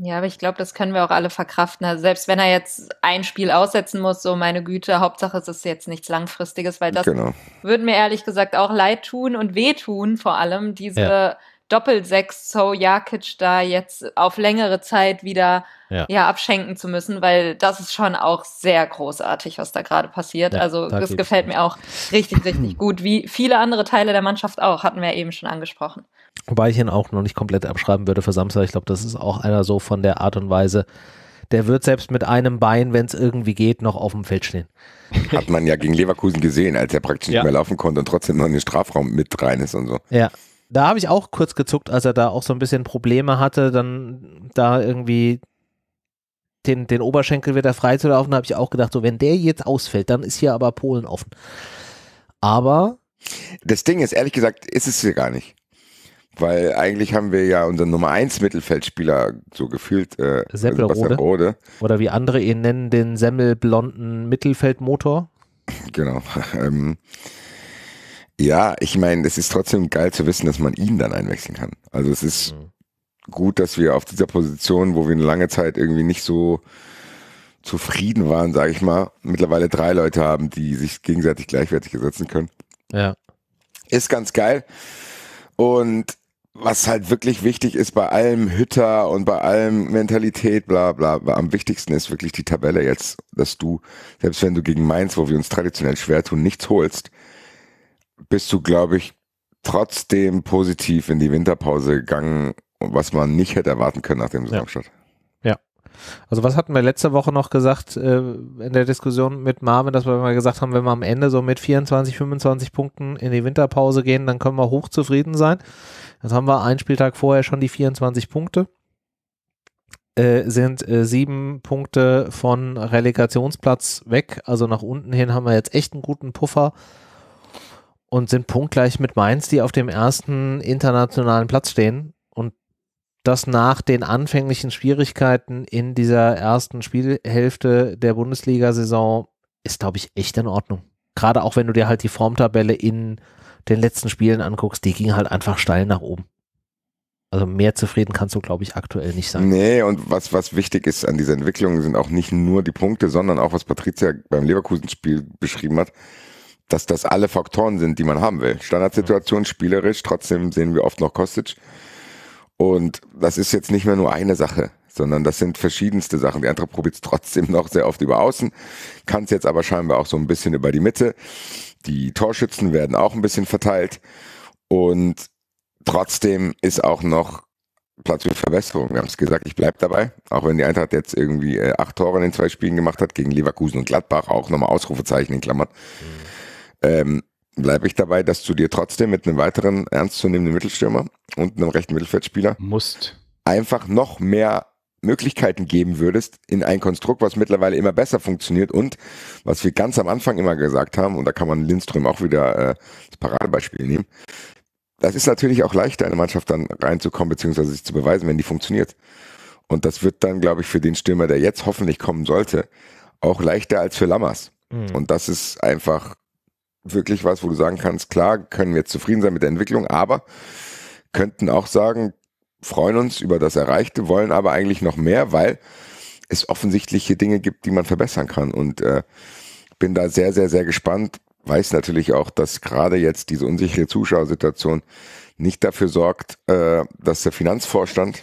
Ja, aber ich glaube, das können wir auch alle verkraften. Also selbst wenn er jetzt ein Spiel aussetzen muss, so meine Güte, Hauptsache es ist jetzt nichts Langfristiges, weil das genau. würde mir ehrlich gesagt auch leid tun und wehtun, vor allem diese ja. Doppelsechs So Jakic da jetzt auf längere Zeit wieder ja. ja. abschenken zu müssen, weil das ist schon auch sehr großartig, was da gerade passiert. Ja, also das gefällt mir auch richtig, richtig gut, wie viele andere Teile der Mannschaft auch, hatten wir eben schon angesprochen. Wobei ich ihn auch noch nicht komplett abschreiben würde für Samstag. Ich glaube, das ist auch einer so von der Art und Weise, der wird selbst mit einem Bein, wenn es irgendwie geht, noch auf dem Feld stehen. Hat man ja gegen Leverkusen gesehen, als er praktisch ja. nicht mehr laufen konnte und trotzdem noch in den Strafraum mit rein ist und so. Ja, da habe ich auch kurz gezuckt, als er da auch so ein bisschen Probleme hatte, dann da irgendwie den, den Oberschenkel wieder freizulaufen, habe ich auch gedacht, so wenn der jetzt ausfällt, dann ist hier aber Polen offen. Aber. Das Ding ist, ehrlich gesagt, ist es hier gar nicht. Weil eigentlich haben wir ja unseren Nummer 1 Mittelfeldspieler so gefühlt äh, also Seppelrode. Rode. Oder wie andere ihn nennen, den semmelblonden Mittelfeldmotor. Genau. Ähm, ja, ich meine, es ist trotzdem geil zu wissen, dass man ihn dann einwechseln kann. Also es ist mhm. gut, dass wir auf dieser Position, wo wir eine lange Zeit irgendwie nicht so zufrieden waren, sage ich mal, mittlerweile drei Leute haben, die sich gegenseitig gleichwertig ersetzen können. Ja. Ist ganz geil. Und was halt wirklich wichtig ist bei allem Hütter und bei allem Mentalität, bla bla, am wichtigsten ist wirklich die Tabelle jetzt, dass du, selbst wenn du gegen Mainz, wo wir uns traditionell schwer tun, nichts holst, bist du, glaube ich, trotzdem positiv in die Winterpause gegangen, was man nicht hätte erwarten können nach dem Saisonstart. Ja. Also was hatten wir letzte Woche noch gesagt äh, in der Diskussion mit Marvin, dass wir mal gesagt haben, wenn wir am Ende so mit 24, 25 Punkten in die Winterpause gehen, dann können wir hochzufrieden sein. Jetzt haben wir einen Spieltag vorher schon die 24 Punkte äh, sind äh, sieben Punkte von Relegationsplatz weg. Also nach unten hin haben wir jetzt echt einen guten Puffer und sind punktgleich mit Mainz, die auf dem ersten internationalen Platz stehen. Und das nach den anfänglichen Schwierigkeiten in dieser ersten Spielhälfte der Bundesliga-Saison ist, glaube ich, echt in Ordnung. Gerade auch wenn du dir halt die Formtabelle in den letzten Spielen anguckst, die ging halt einfach steil nach oben. Also mehr zufrieden kannst du, glaube ich, aktuell nicht sein. Nee, und was, was wichtig ist an dieser Entwicklung sind auch nicht nur die Punkte, sondern auch, was Patricia beim Leverkusen-Spiel beschrieben hat, dass das alle Faktoren sind, die man haben will. Standardsituation, spielerisch, trotzdem sehen wir oft noch Kostic. Und das ist jetzt nicht mehr nur eine Sache, sondern das sind verschiedenste Sachen. Die Eintracht probiert es trotzdem noch sehr oft über außen, kann es jetzt aber scheinbar auch so ein bisschen über die Mitte. Die Torschützen werden auch ein bisschen verteilt. Und trotzdem ist auch noch Platz für Verbesserung. Wir haben es gesagt, ich bleibe dabei. Auch wenn die Eintracht jetzt irgendwie äh, acht Tore in den zwei Spielen gemacht hat, gegen Leverkusen und Gladbach, auch nochmal Ausrufezeichen in Klammern. Mhm ähm, bleibe ich dabei, dass du dir trotzdem mit einem weiteren ernstzunehmenden Mittelstürmer und einem rechten Mittelfeldspieler musst einfach noch mehr Möglichkeiten geben würdest in ein Konstrukt, was mittlerweile immer besser funktioniert und was wir ganz am Anfang immer gesagt haben, und da kann man Lindström auch wieder äh, das Paradebeispiel nehmen, das ist natürlich auch leichter, eine Mannschaft dann reinzukommen, beziehungsweise sich zu beweisen, wenn die funktioniert. Und das wird dann, glaube ich, für den Stürmer, der jetzt hoffentlich kommen sollte, auch leichter als für Lammers. Mhm. Und das ist einfach wirklich was, wo du sagen kannst, klar, können wir jetzt zufrieden sein mit der Entwicklung, aber könnten auch sagen, freuen uns über das Erreichte, wollen aber eigentlich noch mehr, weil es offensichtliche Dinge gibt, die man verbessern kann. Und äh, bin da sehr, sehr, sehr gespannt. Weiß natürlich auch, dass gerade jetzt diese unsichere Zuschauersituation nicht dafür sorgt, äh, dass der Finanzvorstand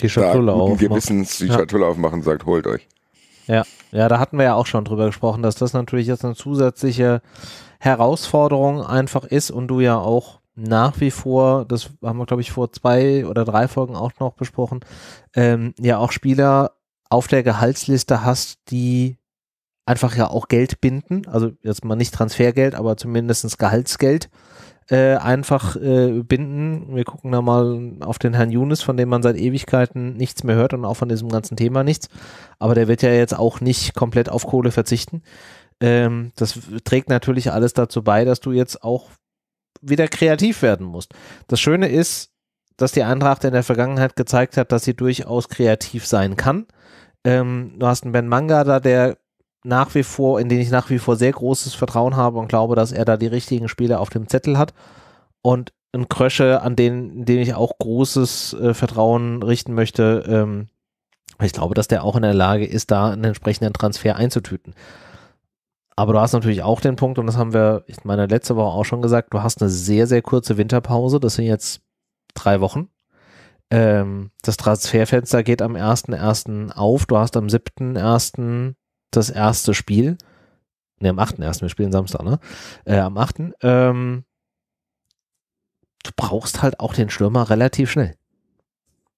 die Schatulle aufmacht. die ja. Schatulle aufmachen und sagt, holt euch. Ja, ja, da hatten wir ja auch schon drüber gesprochen, dass das natürlich jetzt eine zusätzliche Herausforderung einfach ist und du ja auch nach wie vor, das haben wir glaube ich vor zwei oder drei Folgen auch noch besprochen, ähm, ja auch Spieler auf der Gehaltsliste hast, die einfach ja auch Geld binden, also jetzt mal nicht Transfergeld, aber zumindestens Gehaltsgeld äh, einfach äh, binden. Wir gucken da mal auf den Herrn Younes, von dem man seit Ewigkeiten nichts mehr hört und auch von diesem ganzen Thema nichts. Aber der wird ja jetzt auch nicht komplett auf Kohle verzichten. Ähm, das trägt natürlich alles dazu bei, dass du jetzt auch wieder kreativ werden musst. Das Schöne ist, dass die Eintracht in der Vergangenheit gezeigt hat, dass sie durchaus kreativ sein kann. Ähm, du hast einen Ben Manga da, der nach wie vor, in den ich nach wie vor sehr großes Vertrauen habe und glaube, dass er da die richtigen Spiele auf dem Zettel hat. Und ein Krösche, an den, dem ich auch großes äh, Vertrauen richten möchte. Ähm, ich glaube, dass der auch in der Lage ist, da einen entsprechenden Transfer einzutüten. Aber du hast natürlich auch den Punkt, und das haben wir, in meiner letzte Woche auch schon gesagt, du hast eine sehr, sehr kurze Winterpause. Das sind jetzt drei Wochen. Ähm, das Transferfenster geht am 1.1. auf. Du hast am 7.1 das erste Spiel. Ne, am 8. erst, wir spielen Samstag, ne? Äh, am 8. Ähm, du brauchst halt auch den Stürmer relativ schnell.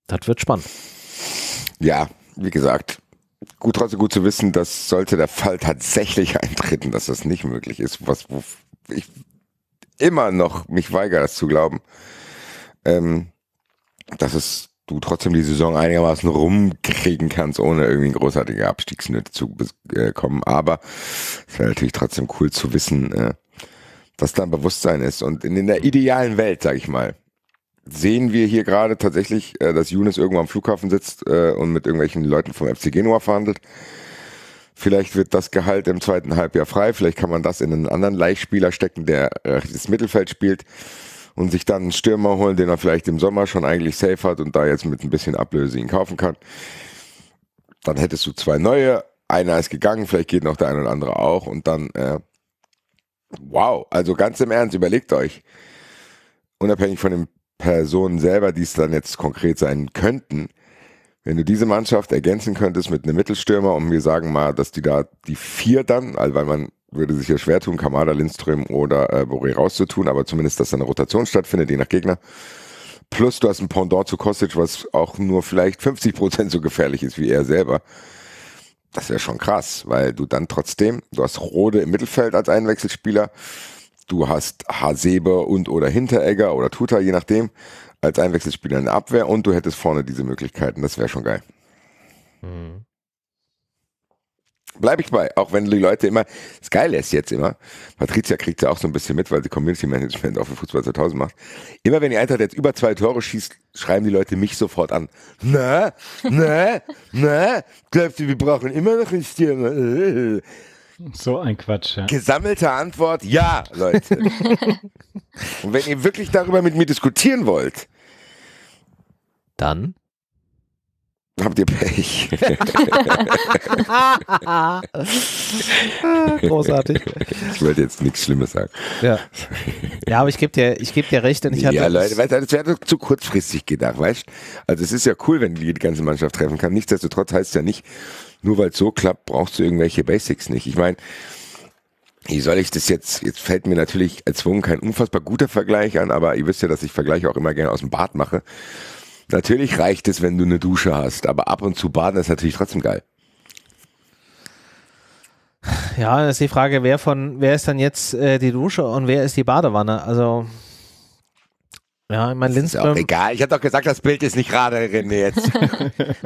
Das wird spannend. Ja, wie gesagt, gut trotzdem gut zu wissen, dass sollte der Fall tatsächlich eintreten, dass das nicht möglich ist, was wo ich immer noch mich weigere, das zu glauben, ähm, dass es du trotzdem die Saison einigermaßen rumkriegen kannst, ohne irgendwie großartige Abstiegsnöte zu bekommen. Äh, Aber es wäre natürlich trotzdem cool zu wissen, dass äh, da ein Bewusstsein ist. Und in, in der idealen Welt, sag ich mal, sehen wir hier gerade tatsächlich, äh, dass Younes irgendwo am Flughafen sitzt und mit irgendwelchen Leuten vom FC Genua verhandelt. Vielleicht wird das Gehalt im zweiten Halbjahr frei. Vielleicht kann man das in einen anderen Leichtspieler stecken, der das Mittelfeld spielt und sich dann einen Stürmer holen, den er vielleicht im Sommer schon eigentlich safe hat und da jetzt mit ein bisschen Ablöse ihn kaufen kann. Dann hättest du zwei neue, einer ist gegangen, vielleicht geht noch der eine oder andere auch und dann, äh, wow, also ganz im Ernst, überlegt euch, unabhängig von den Personen selber, die es dann jetzt konkret sein könnten, wenn du diese Mannschaft ergänzen könntest mit einem Mittelstürmer und wir sagen mal, dass die da die vier dann, also weil man würde sich ja schwer tun, Kamada, Lindström oder äh, Boré rauszutun, aber zumindest, dass da eine Rotation stattfindet, je nach Gegner. Plus du hast ein Pendant zu Kostic, was auch nur vielleicht 50 Prozent so gefährlich ist wie er selber. Das wäre schon krass, weil du dann trotzdem, du hast Rode im Mittelfeld als Einwechselspieler, du hast Hasebe und oder Hinteregger oder Tuta, je nachdem, als Einwechselspieler in der Abwehr und du hättest vorne diese Möglichkeiten. Das wäre schon geil. Mhm. Bleibe ich bei, auch wenn die Leute immer, das Geile ist jetzt immer, Patricia kriegt ja auch so ein bisschen mit, weil sie Community Management auch für Fußball 2000 macht. Immer wenn die Eintracht jetzt über zwei Tore schießt, schreiben die Leute mich sofort an. Na, na, na, glaubst du, wir brauchen immer noch einen Stürmer? So ein Quatsch. Ja. Gesammelte Antwort, ja, Leute. Und wenn ihr wirklich darüber mit mir diskutieren wollt, dann habt ihr Pech. Großartig. Ich wollte jetzt nichts Schlimmes sagen. Ja, ja aber ich gebe dir, geb dir recht. Und ich hatte ja, Leute, weißt, das wäre zu kurzfristig gedacht, weißt Also es ist ja cool, wenn die ganze Mannschaft treffen kann. Nichtsdestotrotz heißt es ja nicht, nur weil es so klappt, brauchst du irgendwelche Basics nicht. Ich meine, wie soll ich das jetzt, jetzt fällt mir natürlich erzwungen kein unfassbar guter Vergleich an, aber ihr wisst ja, dass ich Vergleiche auch immer gerne aus dem Bad mache. Natürlich reicht es, wenn du eine Dusche hast, aber ab und zu baden ist natürlich trotzdem geil. Ja, das ist die Frage, wer von, wer ist dann jetzt äh, die Dusche und wer ist die Badewanne? Also ja, ich meine, Lindström. Ist egal, ich habe doch gesagt, das Bild ist nicht gerade, René, jetzt.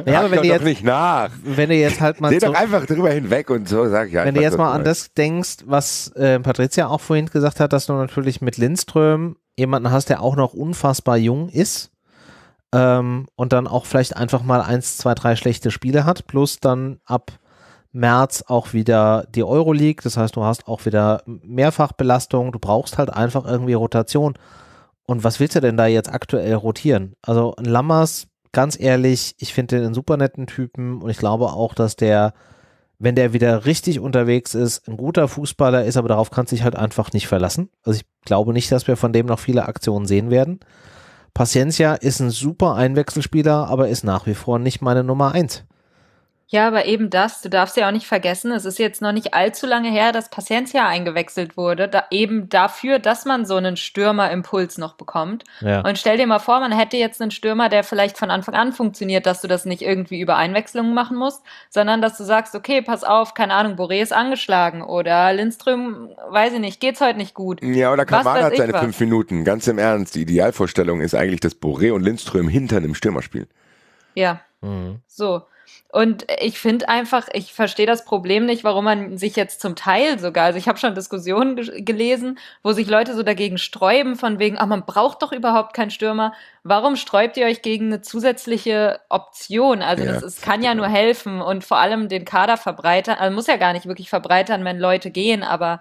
ja, aber wenn du jetzt, nicht nach. Wenn du jetzt halt mal. Seh doch einfach drüber hinweg und so, sag ich ja. Wenn du jetzt mal an das denkst, was äh, Patricia auch vorhin gesagt hat, dass du natürlich mit Lindström jemanden hast, der auch noch unfassbar jung ist ähm, und dann auch vielleicht einfach mal eins, zwei, drei schlechte Spiele hat, plus dann ab März auch wieder die Euroleague. Das heißt, du hast auch wieder Mehrfachbelastung. Du brauchst halt einfach irgendwie Rotation. Und was willst du denn da jetzt aktuell rotieren? Also ein Lammers, ganz ehrlich, ich finde den einen super netten Typen und ich glaube auch, dass der, wenn der wieder richtig unterwegs ist, ein guter Fußballer ist, aber darauf kannst du dich halt einfach nicht verlassen. Also ich glaube nicht, dass wir von dem noch viele Aktionen sehen werden. Paciencia ist ein super Einwechselspieler, aber ist nach wie vor nicht meine Nummer eins. Ja, aber eben das, du darfst ja auch nicht vergessen, es ist jetzt noch nicht allzu lange her, dass Paciencia eingewechselt wurde, da eben dafür, dass man so einen Stürmerimpuls noch bekommt. Ja. Und stell dir mal vor, man hätte jetzt einen Stürmer, der vielleicht von Anfang an funktioniert, dass du das nicht irgendwie über Einwechslungen machen musst, sondern dass du sagst, okay, pass auf, keine Ahnung, Boré ist angeschlagen oder Lindström, weiß ich nicht, geht's heute nicht gut. Ja, oder Kamada hat seine fünf Minuten. Ganz im Ernst, die Idealvorstellung ist eigentlich, dass Boré und Lindström hinter einem Stürmer spielen. Ja. Mhm. So. Und ich finde einfach, ich verstehe das Problem nicht, warum man sich jetzt zum Teil sogar, also ich habe schon Diskussionen ge gelesen, wo sich Leute so dagegen sträuben, von wegen, ach, man braucht doch überhaupt keinen Stürmer. Warum sträubt ihr euch gegen eine zusätzliche Option? Also ja. das, das kann ja nur helfen und vor allem den Kader verbreitern, also muss ja gar nicht wirklich verbreitern, wenn Leute gehen, aber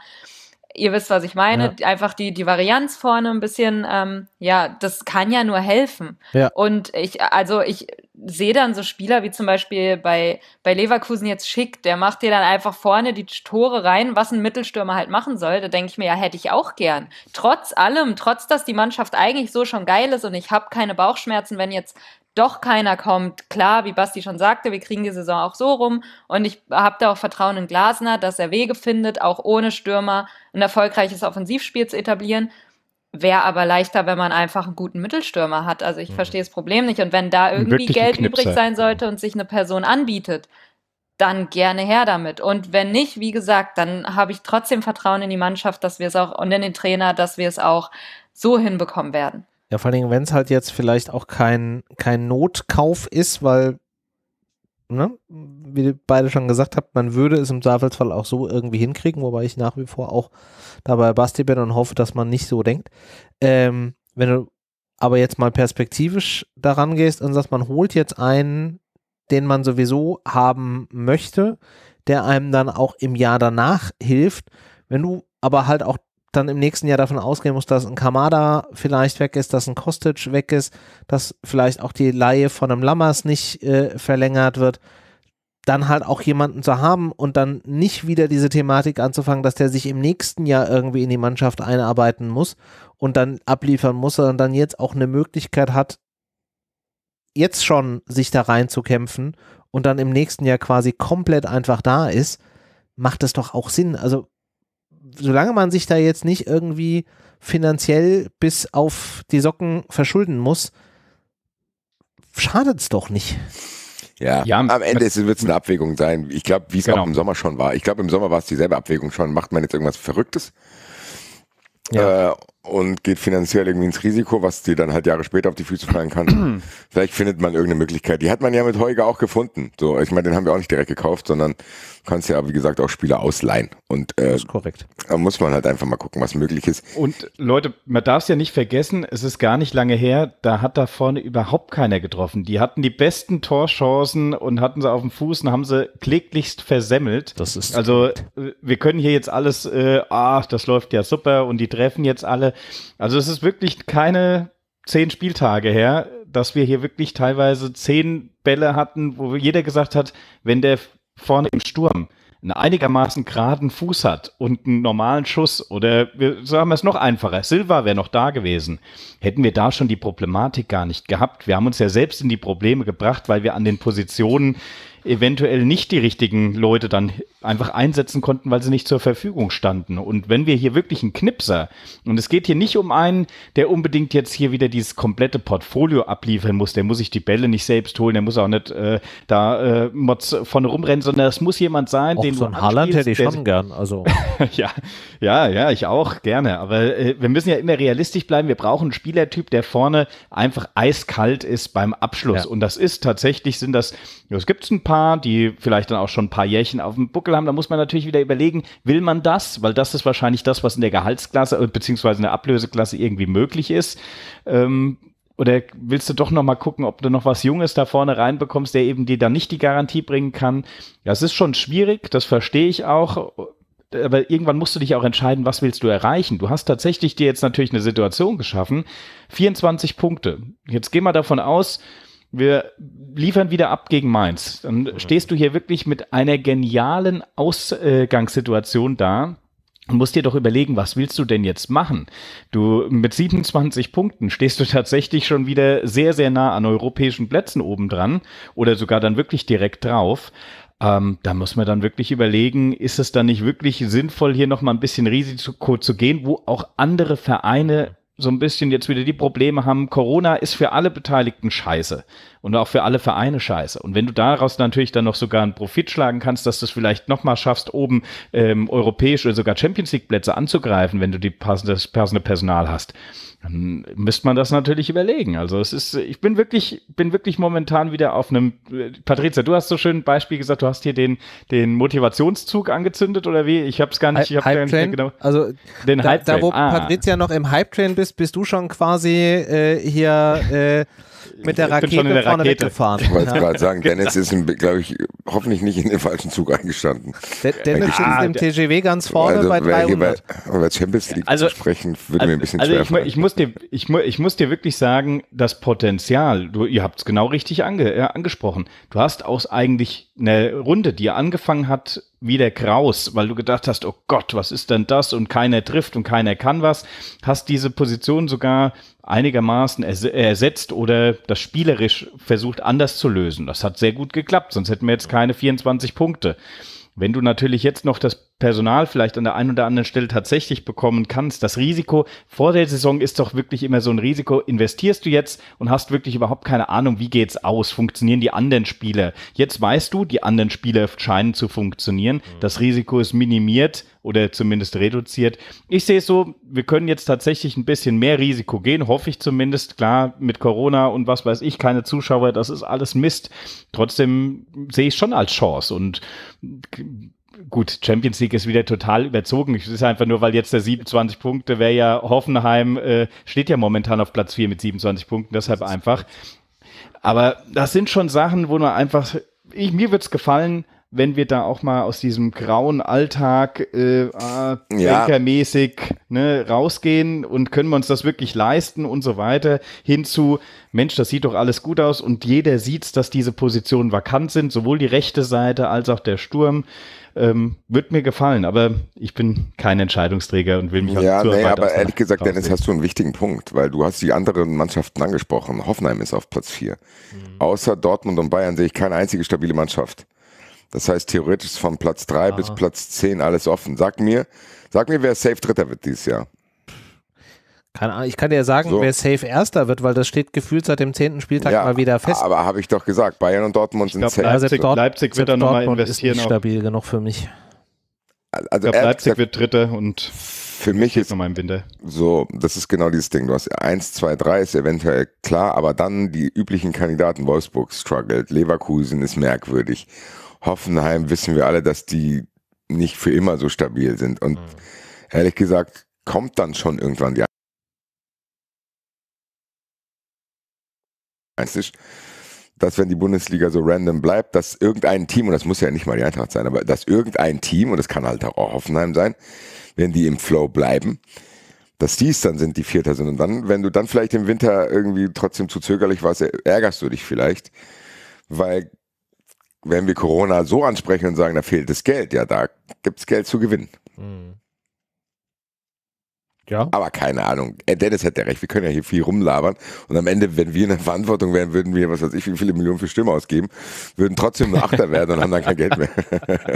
ihr wisst, was ich meine, ja. einfach die, die Varianz vorne ein bisschen, ähm, ja, das kann ja nur helfen. Ja. Und ich, also ich sehe dann so Spieler wie zum Beispiel bei, bei Leverkusen jetzt Schick, der macht dir dann einfach vorne die Tore rein, was ein Mittelstürmer halt machen soll. Da denke ich mir, ja, hätte ich auch gern. Trotz allem, trotz dass die Mannschaft eigentlich so schon geil ist und ich habe keine Bauchschmerzen, wenn jetzt doch keiner kommt. Klar, wie Basti schon sagte, wir kriegen die Saison auch so rum und ich habe da auch Vertrauen in Glasner, dass er Wege findet, auch ohne Stürmer ein erfolgreiches Offensivspiel zu etablieren. Wäre aber leichter, wenn man einfach einen guten Mittelstürmer hat. Also ich mhm. verstehe das Problem nicht. Und wenn da irgendwie Geld Knipser. übrig sein mhm. sollte und sich eine Person anbietet, dann gerne her damit. Und wenn nicht, wie gesagt, dann habe ich trotzdem Vertrauen in die Mannschaft, dass wir es auch und in den Trainer, dass wir es auch so hinbekommen werden. Ja, vor allem, wenn es halt jetzt vielleicht auch kein, kein Notkauf ist, weil, ne, wie ihr beide schon gesagt habt, man würde es im Zweifelsfall auch so irgendwie hinkriegen, wobei ich nach wie vor auch dabei Basti bin und hoffe, dass man nicht so denkt. Ähm, wenn du aber jetzt mal perspektivisch daran gehst und sagst, man holt jetzt einen, den man sowieso haben möchte, der einem dann auch im Jahr danach hilft, wenn du aber halt auch dann im nächsten Jahr davon ausgehen muss, dass ein Kamada vielleicht weg ist, dass ein Kostic weg ist, dass vielleicht auch die Laie von einem Lammers nicht äh, verlängert wird, dann halt auch jemanden zu haben und dann nicht wieder diese Thematik anzufangen, dass der sich im nächsten Jahr irgendwie in die Mannschaft einarbeiten muss und dann abliefern muss, sondern dann jetzt auch eine Möglichkeit hat, jetzt schon sich da reinzukämpfen und dann im nächsten Jahr quasi komplett einfach da ist, macht es doch auch Sinn. Also solange man sich da jetzt nicht irgendwie finanziell bis auf die Socken verschulden muss, schadet es doch nicht. Ja, ja am Ende wird es eine Abwägung sein. Ich glaube, wie es genau. auch im Sommer schon war. Ich glaube, im Sommer war es dieselbe Abwägung schon. Macht man jetzt irgendwas Verrücktes? Ja. Äh, und geht finanziell irgendwie ins Risiko, was dir dann halt Jahre später auf die Füße fallen kann. Vielleicht findet man irgendeine Möglichkeit. Die hat man ja mit Heuger auch gefunden. So, ich meine, den haben wir auch nicht direkt gekauft, sondern kannst ja, wie gesagt, auch Spieler ausleihen. Und äh, das ist korrekt. Da muss man halt einfach mal gucken, was möglich ist. Und Leute, man darf es ja nicht vergessen, es ist gar nicht lange her, da hat da vorne überhaupt keiner getroffen. Die hatten die besten Torchancen und hatten sie auf dem Fuß und haben sie kläglichst versemmelt. Das ist also äh, wir können hier jetzt alles, äh, ach, das läuft ja super und die treffen jetzt alle. Also es ist wirklich keine zehn Spieltage her, dass wir hier wirklich teilweise zehn Bälle hatten, wo jeder gesagt hat, wenn der vorne im Sturm einen einigermaßen geraden Fuß hat und einen normalen Schuss oder wir sagen wir es noch einfacher, Silva wäre noch da gewesen, hätten wir da schon die Problematik gar nicht gehabt. Wir haben uns ja selbst in die Probleme gebracht, weil wir an den Positionen eventuell nicht die richtigen Leute dann einfach einsetzen konnten, weil sie nicht zur Verfügung standen. Und wenn wir hier wirklich einen Knipser, und es geht hier nicht um einen, der unbedingt jetzt hier wieder dieses komplette Portfolio abliefern muss, der muss sich die Bälle nicht selbst holen, der muss auch nicht äh, da äh, Mods von rumrennen, sondern es muss jemand sein, auch den so ein Haaland hätte ich schon gern. Also. ja, ja, ja, ich auch gerne. Aber äh, wir müssen ja immer realistisch bleiben. Wir brauchen einen Spielertyp, der vorne einfach eiskalt ist beim Abschluss. Ja. Und das ist tatsächlich, sind das, es gibt ein paar, die vielleicht dann auch schon ein paar Jährchen auf dem Buckel haben, da muss man natürlich wieder überlegen, will man das? Weil das ist wahrscheinlich das, was in der Gehaltsklasse äh, bzw. in der Ablöseklasse irgendwie möglich ist. Ähm, oder willst du doch noch mal gucken, ob du noch was Junges da vorne reinbekommst, der eben dir dann nicht die Garantie bringen kann? Das ist schon schwierig, das verstehe ich auch aber irgendwann musst du dich auch entscheiden, was willst du erreichen. Du hast tatsächlich dir jetzt natürlich eine Situation geschaffen, 24 Punkte. Jetzt geh mal davon aus, wir liefern wieder ab gegen Mainz. Dann mhm. stehst du hier wirklich mit einer genialen Ausgangssituation da. Und musst dir doch überlegen, was willst du denn jetzt machen? Du mit 27 Punkten stehst du tatsächlich schon wieder sehr, sehr nah an europäischen Plätzen obendran oder sogar dann wirklich direkt drauf. Ähm, da muss man dann wirklich überlegen, ist es dann nicht wirklich sinnvoll, hier nochmal ein bisschen Risiko zu gehen, wo auch andere Vereine so ein bisschen jetzt wieder die Probleme haben, Corona ist für alle Beteiligten scheiße und auch für alle Vereine scheiße. Und wenn du daraus natürlich dann noch sogar einen Profit schlagen kannst, dass du es vielleicht nochmal schaffst, oben ähm, europäisch oder sogar Champions League Plätze anzugreifen, wenn du die passende, das passende Personal hast, dann müsste man das natürlich überlegen. Also es ist, ich bin wirklich, bin wirklich momentan wieder auf einem, äh, Patrizia, du hast so schön ein Beispiel gesagt, du hast hier den, den Motivationszug angezündet oder wie? Ich habe es gar nicht, ich habe gar nicht mehr genau. Also den da, Hype -Train. da wo ah. Patrizia noch im Hype Train bist, bist du schon quasi äh, hier äh, mit der Rakete vorne Rakete. weggefahren. Ich wollte gerade sagen, Dennis ist, glaube ich, hoffentlich nicht in den falschen Zug eingestanden. De äh, Dennis ah, sitzt im ah, TGW ganz also, vorne also, bei 300. Bei, bei Champions League also, sprechen, würde also, mir ein bisschen also schwer ich, ich, muss dir, ich, muss dir wirklich sagen, das Potenzial, du, ihr habt es genau richtig ange, äh, angesprochen. Du hast aus eigentlich eine Runde, die angefangen hat wie der Kraus, weil du gedacht hast, oh Gott, was ist denn das? Und keiner trifft und keiner kann was. Hast diese Position sogar einigermaßen ersetzt oder das spielerisch versucht anders zu lösen. Das hat sehr gut geklappt, sonst hätten wir jetzt keine 24 Punkte. Wenn du natürlich jetzt noch das Personal vielleicht an der einen oder anderen Stelle tatsächlich bekommen kannst. Das Risiko vor der Saison ist doch wirklich immer so ein Risiko. Investierst du jetzt und hast wirklich überhaupt keine Ahnung, wie geht's aus? Funktionieren die anderen Spieler? Jetzt weißt du, die anderen Spieler scheinen zu funktionieren. Mhm. Das Risiko ist minimiert oder zumindest reduziert. Ich sehe es so, wir können jetzt tatsächlich ein bisschen mehr Risiko gehen, hoffe ich zumindest. Klar, mit Corona und was weiß ich, keine Zuschauer, das ist alles Mist. Trotzdem sehe ich es schon als Chance und gut, Champions League ist wieder total überzogen. Es ist einfach nur, weil jetzt der 27 Punkte wäre ja Hoffenheim äh, steht ja momentan auf Platz 4 mit 27 Punkten, deshalb einfach. Aber das sind schon Sachen, wo man einfach, ich, mir wird's gefallen, wenn wir da auch mal aus diesem grauen Alltag äh, äh, ah, bankermäßig ja. ne, rausgehen und können wir uns das wirklich leisten und so weiter, hinzu, Mensch, das sieht doch alles gut aus und jeder sieht, dass diese Positionen vakant sind, sowohl die rechte Seite als auch der Sturm. Ähm, wird mir gefallen, aber ich bin kein Entscheidungsträger und will mich auch ja, zu nee, aber ehrlich gesagt, Dennis, hast du einen wichtigen Punkt, weil du hast die anderen Mannschaften angesprochen. Hoffenheim ist auf Platz 4. Mhm. Außer Dortmund und Bayern sehe ich keine einzige stabile Mannschaft. Das heißt, theoretisch ist von Platz 3 ah. bis Platz 10 alles offen. Sag mir, sag mir, wer Safe Dritter wird dieses Jahr. Keine Ahnung, ich kann dir ja sagen, so. wer Safe Erster wird, weil das steht gefühlt seit dem 10. Spieltag ja, mal wieder fest. Aber habe ich doch gesagt, Bayern und Dortmund sind glaub, safe. Also Leipzig, Dort Leipzig wird also dann nochmal investieren. Ist nicht stabil genug für mich. Also ich glaube, Leipzig gesagt, wird Dritter und für mich ist noch mal im Winter. So, das ist genau dieses Ding. Du hast 1, 2, 3 ist eventuell klar, aber dann die üblichen Kandidaten. Wolfsburg struggled, Leverkusen ist merkwürdig. Hoffenheim wissen wir alle, dass die nicht für immer so stabil sind. Und mhm. ehrlich gesagt, kommt dann schon irgendwann die Einsicht, dass wenn die Bundesliga so random bleibt, dass irgendein Team, und das muss ja nicht mal die Eintracht sein, aber dass irgendein Team, und das kann halt auch Hoffenheim sein, wenn die im Flow bleiben, dass die es dann sind, die Vierter sind. Und dann, wenn du dann vielleicht im Winter irgendwie trotzdem zu zögerlich warst, ärgerst du dich vielleicht, weil wenn wir Corona so ansprechen und sagen, da fehlt das Geld, ja, da gibt es Geld zu gewinnen. Mhm. Ja. Aber keine Ahnung. Äh, Dennis hätte recht. Wir können ja hier viel rumlabern. Und am Ende, wenn wir in der Verantwortung wären, würden wir, was weiß ich, wie viele Millionen für Stimmen ausgeben, würden trotzdem nur Achter werden und haben dann kein Geld mehr.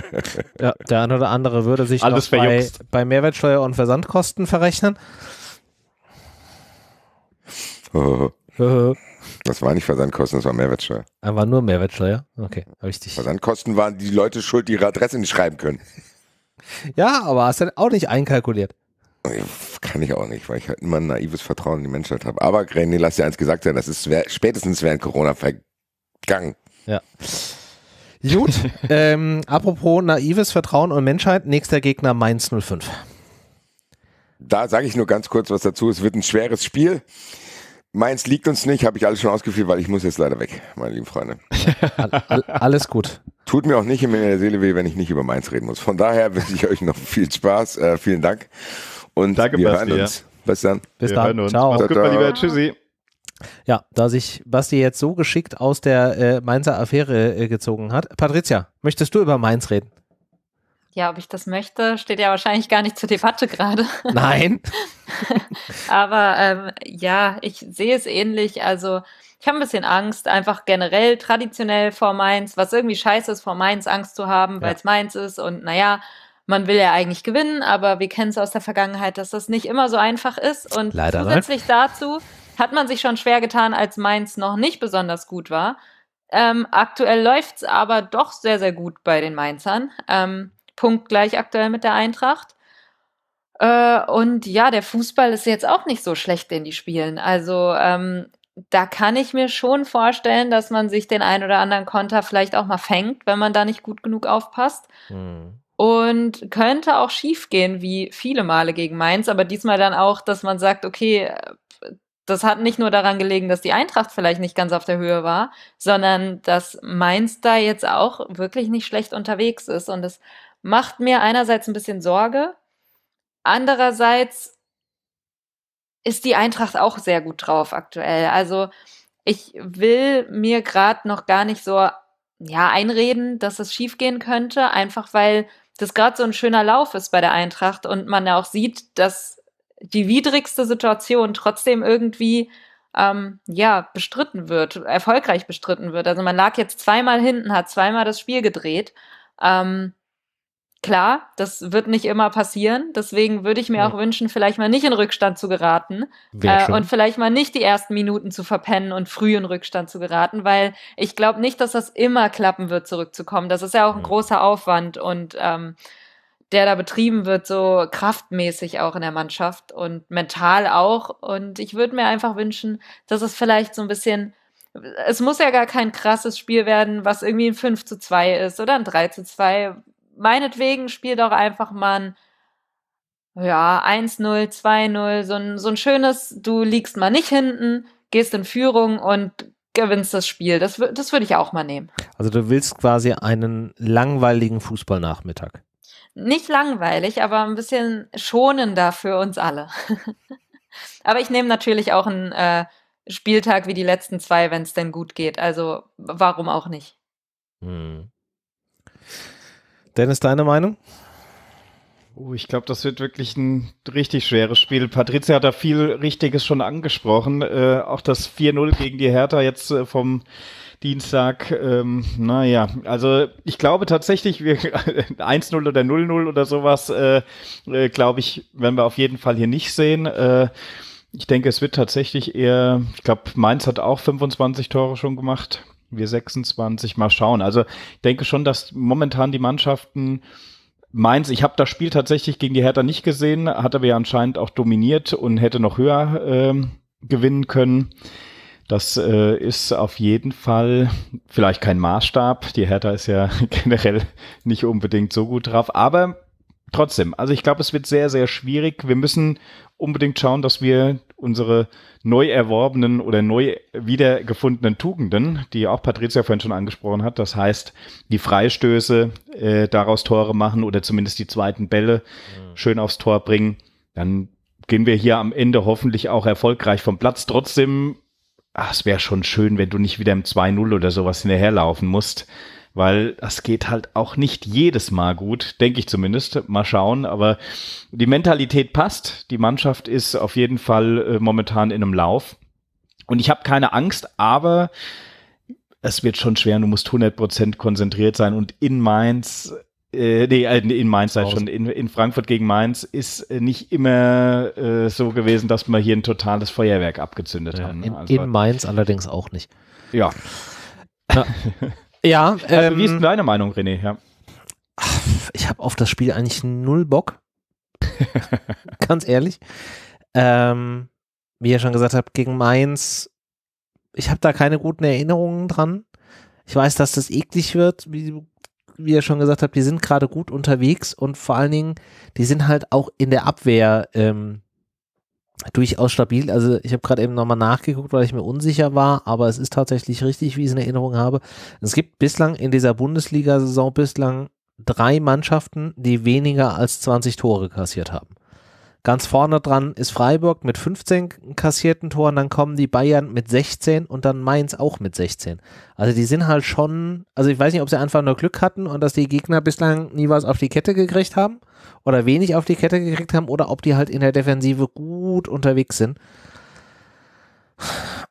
ja, der eine oder andere würde sich Alles noch bei, bei, Mehrwertsteuer und Versandkosten verrechnen. Oh. Äh. Das war nicht Versandkosten, das war Mehrwertsteuer. Ah, war nur Mehrwertsteuer? Okay, habe ich dich. Versandkosten waren die Leute schuld, die ihre Adresse nicht schreiben können. Ja, aber hast du auch nicht einkalkuliert? Kann ich auch nicht, weil ich halt immer ein naives Vertrauen in die Menschheit habe. Aber René, lass dir eins gesagt sein, das ist spätestens während Corona vergangen. Ja. Gut, ähm, apropos naives Vertrauen und Menschheit, nächster Gegner Mainz 05. Da sage ich nur ganz kurz was dazu. Es wird ein schweres Spiel. Meins liegt uns nicht, habe ich alles schon ausgeführt, weil ich muss jetzt leider weg, meine lieben Freunde. alles gut. Tut mir auch nicht in der Seele weh, wenn ich nicht über meins reden muss. Von daher wünsche ich euch noch viel Spaß. Äh, vielen Dank. Und Danke, wir Basti, hören uns. Ja. Bis dann. Bis wir dann. Ciao. Macht's gut, mein Lieber. Tschüssi. Ja, da sich Basti jetzt so geschickt aus der äh, Mainzer Affäre äh, gezogen hat. Patricia, möchtest du über Mainz reden? ja, ob ich das möchte, steht ja wahrscheinlich gar nicht zur Debatte gerade. Nein. Aber ähm, ja, ich sehe es ähnlich. Also ich habe ein bisschen Angst, einfach generell traditionell vor Mainz, was irgendwie scheiße ist, vor Mainz Angst zu haben, weil es Mainz ist und naja, man will ja eigentlich gewinnen, aber wir kennen es aus der Vergangenheit, dass das nicht immer so einfach ist. Und Leider ne? zusätzlich nicht. dazu hat man sich schon schwer getan, als Mainz noch nicht besonders gut war. Ähm, aktuell läuft es aber doch sehr, sehr gut bei den Mainzern. Ähm, punktgleich aktuell mit der Eintracht. Äh, und ja, der Fußball ist jetzt auch nicht so schlecht, den die spielen. Also ähm, da kann ich mir schon vorstellen, dass man sich den ein oder anderen Konter vielleicht auch mal fängt, wenn man da nicht gut genug aufpasst. Mhm. Und könnte auch schief gehen, wie viele Male gegen Mainz, aber diesmal dann auch, dass man sagt, okay, das hat nicht nur daran gelegen, dass die Eintracht vielleicht nicht ganz auf der Höhe war, sondern dass Mainz da jetzt auch wirklich nicht schlecht unterwegs ist und es macht mir einerseits ein bisschen Sorge, andererseits ist die Eintracht auch sehr gut drauf aktuell. Also ich will mir gerade noch gar nicht so ja einreden, dass es schiefgehen könnte, einfach weil das gerade so ein schöner Lauf ist bei der Eintracht und man ja auch sieht, dass die widrigste Situation trotzdem irgendwie ähm, ja bestritten wird, erfolgreich bestritten wird. Also man lag jetzt zweimal hinten, hat zweimal das Spiel gedreht. Ähm, klar, das wird nicht immer passieren. Deswegen würde ich mir ja. auch wünschen, vielleicht mal nicht in Rückstand zu geraten äh, und vielleicht mal nicht die ersten Minuten zu verpennen und früh in Rückstand zu geraten, weil ich glaube nicht, dass das immer klappen wird, zurückzukommen. Das ist ja auch ein ja. großer Aufwand und ähm, der da betrieben wird, so kraftmäßig auch in der Mannschaft und mental auch. Und ich würde mir einfach wünschen, dass es vielleicht so ein bisschen es muss ja gar kein krasses Spiel werden, was irgendwie ein 5 zu 2 ist oder ein 3 zu 2, meinetwegen spiel doch einfach mal ein, ja, 1-0, 2-0, so ein, so ein schönes, du liegst mal nicht hinten, gehst in Führung und gewinnst das Spiel. Das, das würde ich auch mal nehmen. Also du willst quasi einen langweiligen Fußballnachmittag. Nicht langweilig, aber ein bisschen schonender für uns alle. aber ich nehme natürlich auch einen äh, Spieltag wie die letzten zwei, wenn es denn gut geht. Also warum auch nicht? Hm. Dennis, deine Meinung? Oh, ich glaube, das wird wirklich ein richtig schweres Spiel. Patricia hat da viel Richtiges schon angesprochen. Äh, auch das 4-0 gegen die Hertha jetzt äh, vom Dienstag. Ähm, naja, also ich glaube tatsächlich, 1-0 oder 0-0 oder sowas, äh, äh glaube ich, werden wir auf jeden Fall hier nicht sehen. Äh, ich denke, es wird tatsächlich eher, ich glaube, Mainz hat auch 25 Tore schon gemacht wir 26 mal schauen. Also ich denke schon, dass momentan die Mannschaften Mainz, ich habe das Spiel tatsächlich gegen die Hertha nicht gesehen, hat aber ja anscheinend auch dominiert und hätte noch höher äh, gewinnen können. Das äh, ist auf jeden Fall vielleicht kein Maßstab. Die Hertha ist ja generell nicht unbedingt so gut drauf, aber trotzdem. Also ich glaube, es wird sehr, sehr schwierig. Wir müssen unbedingt schauen, dass wir unsere neu erworbenen oder neu wiedergefundenen Tugenden, die auch Patricia vorhin schon angesprochen hat. Das heißt, die Freistöße, äh, daraus Tore machen oder zumindest die zweiten Bälle mhm. schön aufs Tor bringen. Dann gehen wir hier am Ende hoffentlich auch erfolgreich vom Platz. Trotzdem, ach, es wäre schon schön, wenn du nicht wieder im 2-0 oder sowas hinterherlaufen musst weil das geht halt auch nicht jedes Mal gut, denke ich zumindest. Mal schauen, aber die Mentalität passt. Die Mannschaft ist auf jeden Fall äh, momentan in einem Lauf. Und ich habe keine Angst, aber es wird schon schwer. Du musst 100% konzentriert sein und in Mainz äh, nee, äh, in Mainz sei schon, in, in Frankfurt gegen Mainz ist äh, nicht immer äh, so gewesen, dass wir hier ein totales Feuerwerk abgezündet ja, haben. Ne? Also in, in Mainz allerdings auch nicht. Ja. Ja. Ähm, wie ist ähm, deine Meinung, René? Ja. Ich habe auf das Spiel eigentlich null Bock. Ganz ehrlich. Ähm, wie ihr schon gesagt habt, gegen Mainz, ich habe da keine guten Erinnerungen dran. Ich weiß, dass das eklig wird, wie, wie ihr schon gesagt habt, die sind gerade gut unterwegs und vor allen Dingen, die sind halt auch in der Abwehr ähm, durchaus stabil. Also ich habe gerade eben nochmal nachgeguckt, weil ich mir unsicher war, aber es ist tatsächlich richtig, wie ich es in Erinnerung habe. Es gibt bislang in dieser Bundesliga-Saison bislang drei Mannschaften, die weniger als 20 Tore kassiert haben. Ganz vorne dran ist Freiburg mit 15 kassierten Toren, dann kommen die Bayern mit 16 und dann Mainz auch mit 16. Also die sind halt schon, also ich weiß nicht, ob sie einfach nur Glück hatten und dass die Gegner bislang nie was auf die Kette gekriegt haben oder wenig auf die Kette gekriegt haben oder ob die halt in der Defensive gut unterwegs sind.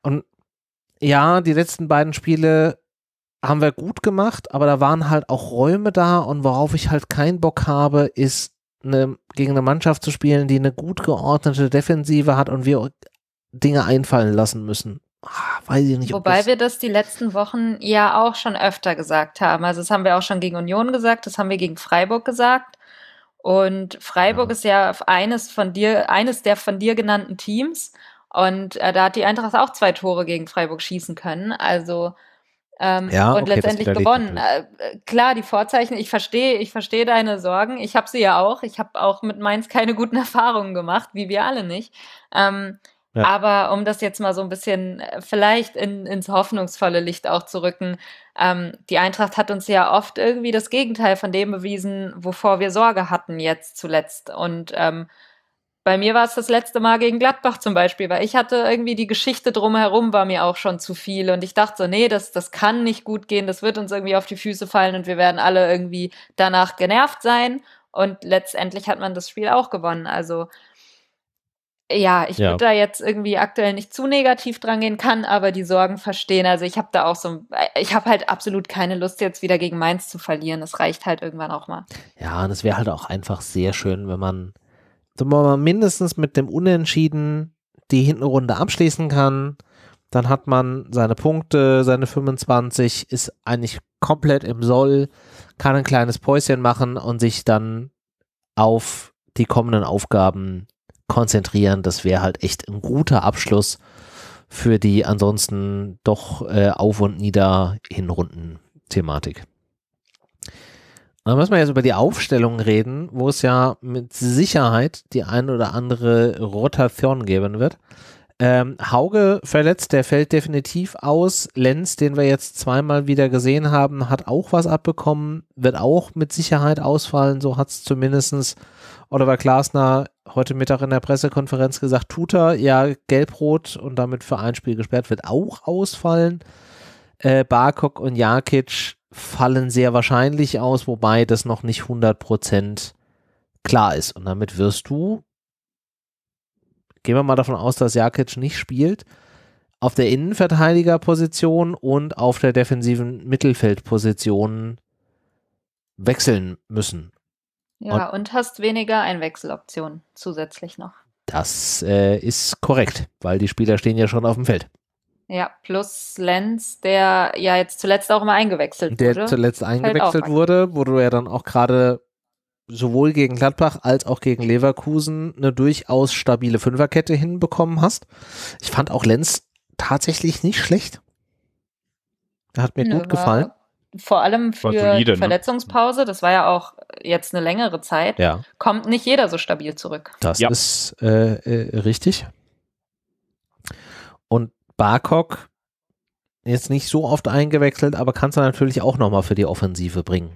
Und ja, die letzten beiden Spiele haben wir gut gemacht, aber da waren halt auch Räume da und worauf ich halt keinen Bock habe, ist eine, gegen eine Mannschaft zu spielen, die eine gut geordnete Defensive hat und wir Dinge einfallen lassen müssen. Ach, weiß ich nicht. Wobei das wir das die letzten Wochen ja auch schon öfter gesagt haben. Also das haben wir auch schon gegen Union gesagt, das haben wir gegen Freiburg gesagt. Und Freiburg ja. ist ja eines von dir, eines der von dir genannten Teams. Und äh, da hat die Eintracht auch zwei Tore gegen Freiburg schießen können. Also ähm, ja, und okay, letztendlich gewonnen. Äh, äh, klar, die Vorzeichen, ich verstehe, ich verstehe deine Sorgen. Ich habe sie ja auch. Ich habe auch mit Mainz keine guten Erfahrungen gemacht, wie wir alle nicht. Ähm, ja. Aber um das jetzt mal so ein bisschen äh, vielleicht in, ins hoffnungsvolle Licht auch zu rücken, ähm, die Eintracht hat uns ja oft irgendwie das Gegenteil von dem bewiesen, wovor wir Sorge hatten jetzt zuletzt. Und ähm, bei mir war es das letzte Mal gegen Gladbach zum Beispiel, weil ich hatte irgendwie die Geschichte drumherum war mir auch schon zu viel und ich dachte so, nee, das, das kann nicht gut gehen, das wird uns irgendwie auf die Füße fallen und wir werden alle irgendwie danach genervt sein und letztendlich hat man das Spiel auch gewonnen. Also ja, ich ja. würde da jetzt irgendwie aktuell nicht zu negativ dran gehen, kann aber die Sorgen verstehen. Also ich habe da auch so, äh, ich habe halt absolut keine Lust jetzt wieder gegen Mainz zu verlieren. Das reicht halt irgendwann auch mal. Ja, und es wäre halt auch einfach sehr schön, wenn man so wenn man mindestens mit dem Unentschieden die Hintenrunde abschließen kann. Dann hat man seine Punkte, seine 25, ist eigentlich komplett im Soll, kann ein kleines Päuschen machen und sich dann auf die kommenden Aufgaben konzentrieren. Das wäre halt echt ein guter Abschluss für die ansonsten doch äh, auf und nieder Hinrunden-Thematik. Dann müssen wir jetzt über die Aufstellung reden, wo es ja mit Sicherheit die ein oder andere Rotation geben wird. Ähm, Hauge verletzt, der fällt definitiv aus. Lenz, den wir jetzt zweimal wieder gesehen haben, hat auch was abbekommen, wird auch mit Sicherheit ausfallen. So hat es zumindest Oliver Glasner heute Mittag in der Pressekonferenz gesagt. Tuta, ja, gelb-rot und damit für ein Spiel gesperrt, wird auch ausfallen. Äh, Barkok und Jakic fallen sehr wahrscheinlich aus, wobei das noch nicht 100% klar ist. Und damit wirst du, gehen wir mal davon aus, dass Jakic nicht spielt, auf der Innenverteidigerposition und auf der defensiven Mittelfeldposition wechseln müssen. Ja, und, und hast weniger Einwechseloptionen zusätzlich noch. Das äh, ist korrekt, weil die Spieler stehen ja schon auf dem Feld. Ja, plus Lenz, der ja jetzt zuletzt auch immer eingewechselt der wurde. Der zuletzt eingewechselt wurde, wo du ja dann auch gerade sowohl gegen Gladbach als auch gegen Leverkusen eine durchaus stabile Fünferkette hinbekommen hast. Ich fand auch Lenz tatsächlich nicht schlecht. Er hat mir ja, gut gefallen. Vor allem für solide, die ne? Verletzungspause, ne? das war ja auch jetzt eine längere Zeit, ja. kommt nicht jeder so stabil zurück. Das ja. ist äh, äh, richtig. Und Barcock ist nicht so oft eingewechselt, aber kannst du natürlich auch nochmal für die Offensive bringen.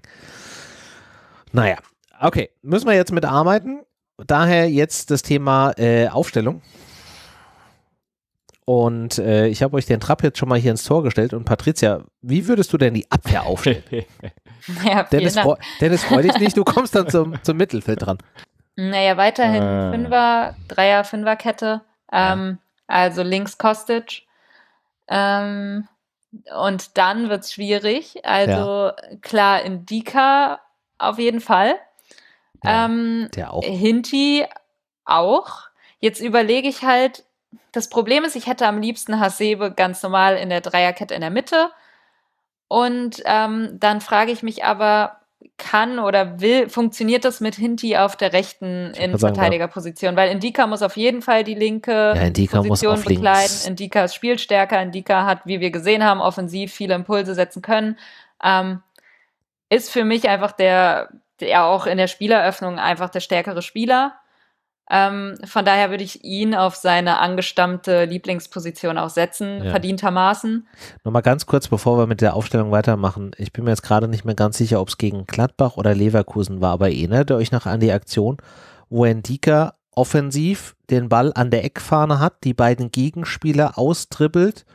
Naja, okay, müssen wir jetzt mitarbeiten. Daher jetzt das Thema äh, Aufstellung. Und äh, ich habe euch den Trapp jetzt schon mal hier ins Tor gestellt. Und Patricia, wie würdest du denn die Abwehr aufstellen? naja, Dennis, Dank. Freu Dennis, freu dich nicht, du kommst dann zum, zum Mittelfeld dran. Naja, weiterhin äh. Fünfer, Dreier, Fünferkette. Ähm, ja. Also links Kostic, ähm, und dann wird es schwierig. Also ja. klar, Indika auf jeden Fall. Ja, ähm, der auch. Hinti auch. Jetzt überlege ich halt, das Problem ist, ich hätte am liebsten Hasebe ganz normal in der Dreierkette in der Mitte. Und ähm, dann frage ich mich aber, kann oder will, funktioniert das mit Hinti auf der rechten Verteidigerposition? Weil Indika muss auf jeden Fall die linke ja, Indika Position bekleiden. Links. Indika ist spielstärker. Indika hat, wie wir gesehen haben, offensiv viele Impulse setzen können. Ähm, ist für mich einfach der, der auch in der Spieleröffnung einfach der stärkere Spieler. Ähm, von daher würde ich ihn auf seine angestammte Lieblingsposition auch setzen, ja. verdientermaßen. Nochmal ganz kurz, bevor wir mit der Aufstellung weitermachen. Ich bin mir jetzt gerade nicht mehr ganz sicher, ob es gegen Gladbach oder Leverkusen war, aber erinnert eh, ihr euch noch an die Aktion, wo Endika offensiv den Ball an der Eckfahne hat, die beiden Gegenspieler austribbelt,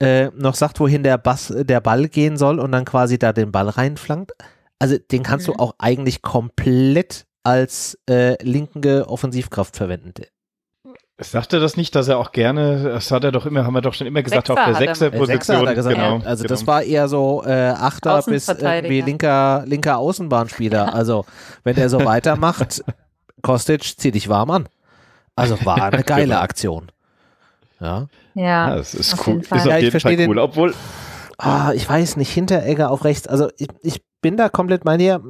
äh, noch sagt, wohin der, Bass, der Ball gehen soll und dann quasi da den Ball reinflankt. Also den kannst mhm. du auch eigentlich komplett als äh, linke Offensivkraft verwendet. Sagt er das nicht, dass er auch gerne, das hat er doch immer, haben wir doch schon immer gesagt, Sechser auf der Sechser-Position. Genau, also genau. das war eher so äh, Achter bis irgendwie linker, linker Außenbahnspieler. Also wenn er so weitermacht, Kostic, zieh dich warm an. Also war eine geile genau. Aktion. Ja. Ja, ja das ist auf cool. Ist auf ja, jeden Fall cool. Den, Obwohl. Ah, ich weiß nicht, Hinteregger auf rechts. Also ich, ich bin da komplett bei dir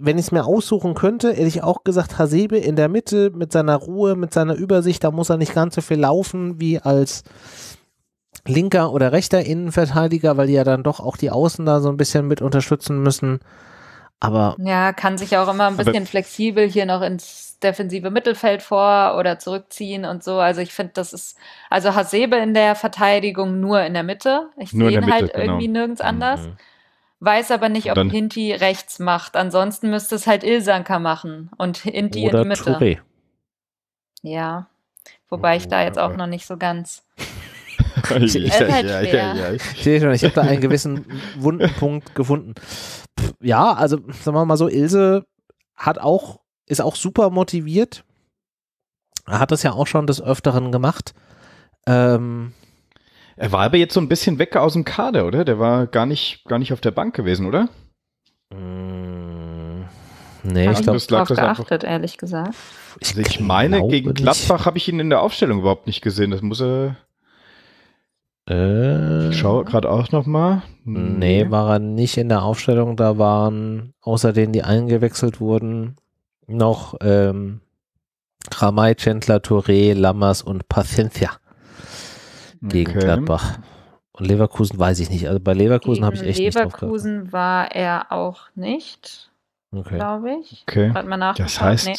wenn ich es mir aussuchen könnte, hätte ich auch gesagt, Hasebe in der Mitte mit seiner Ruhe, mit seiner Übersicht, da muss er nicht ganz so viel laufen wie als linker oder rechter Innenverteidiger, weil die ja dann doch auch die Außen da so ein bisschen mit unterstützen müssen. Aber ja, kann sich auch immer ein bisschen flexibel hier noch ins defensive Mittelfeld vor oder zurückziehen und so. Also ich finde, das ist also Hasebe in der Verteidigung nur in der Mitte. Ich sehe ihn Mitte, halt genau. irgendwie nirgends mhm. anders. Mhm weiß aber nicht, ob Hinti rechts macht. Ansonsten müsste es halt Ilsanka machen und Hinti in die Mitte. Touré. Ja, wobei ich oh, da jetzt auch noch nicht so ganz. ich, halt ja, ja, ja, ich sehe schon, ich habe da einen gewissen Wundenpunkt gefunden. Pff, ja, also sagen wir mal so, Ilse hat auch, ist auch super motiviert. Hat das ja auch schon des Öfteren gemacht. Ähm, er war aber jetzt so ein bisschen weg aus dem Kader, oder? Der war gar nicht, gar nicht auf der Bank gewesen, oder? Mmh, nee, Hab ich glaube, das lag das geachtet, einfach, ehrlich gesagt. Ich, also ich meine, gegen Gladbach habe ich ihn in der Aufstellung überhaupt nicht gesehen. Das muss er. Äh, ich schaue gerade auch nochmal. Nee. nee, war er nicht in der Aufstellung. Da waren, außer denen, die eingewechselt wurden, noch ähm, Ramay, Chandler, Touré, Lammers und Paciencia gegen okay. Gladbach. Und Leverkusen weiß ich nicht. Also bei Leverkusen habe ich echt Leverkusen nicht Leverkusen war er auch nicht, okay. glaube ich. Okay. Hat man das heißt. Nee.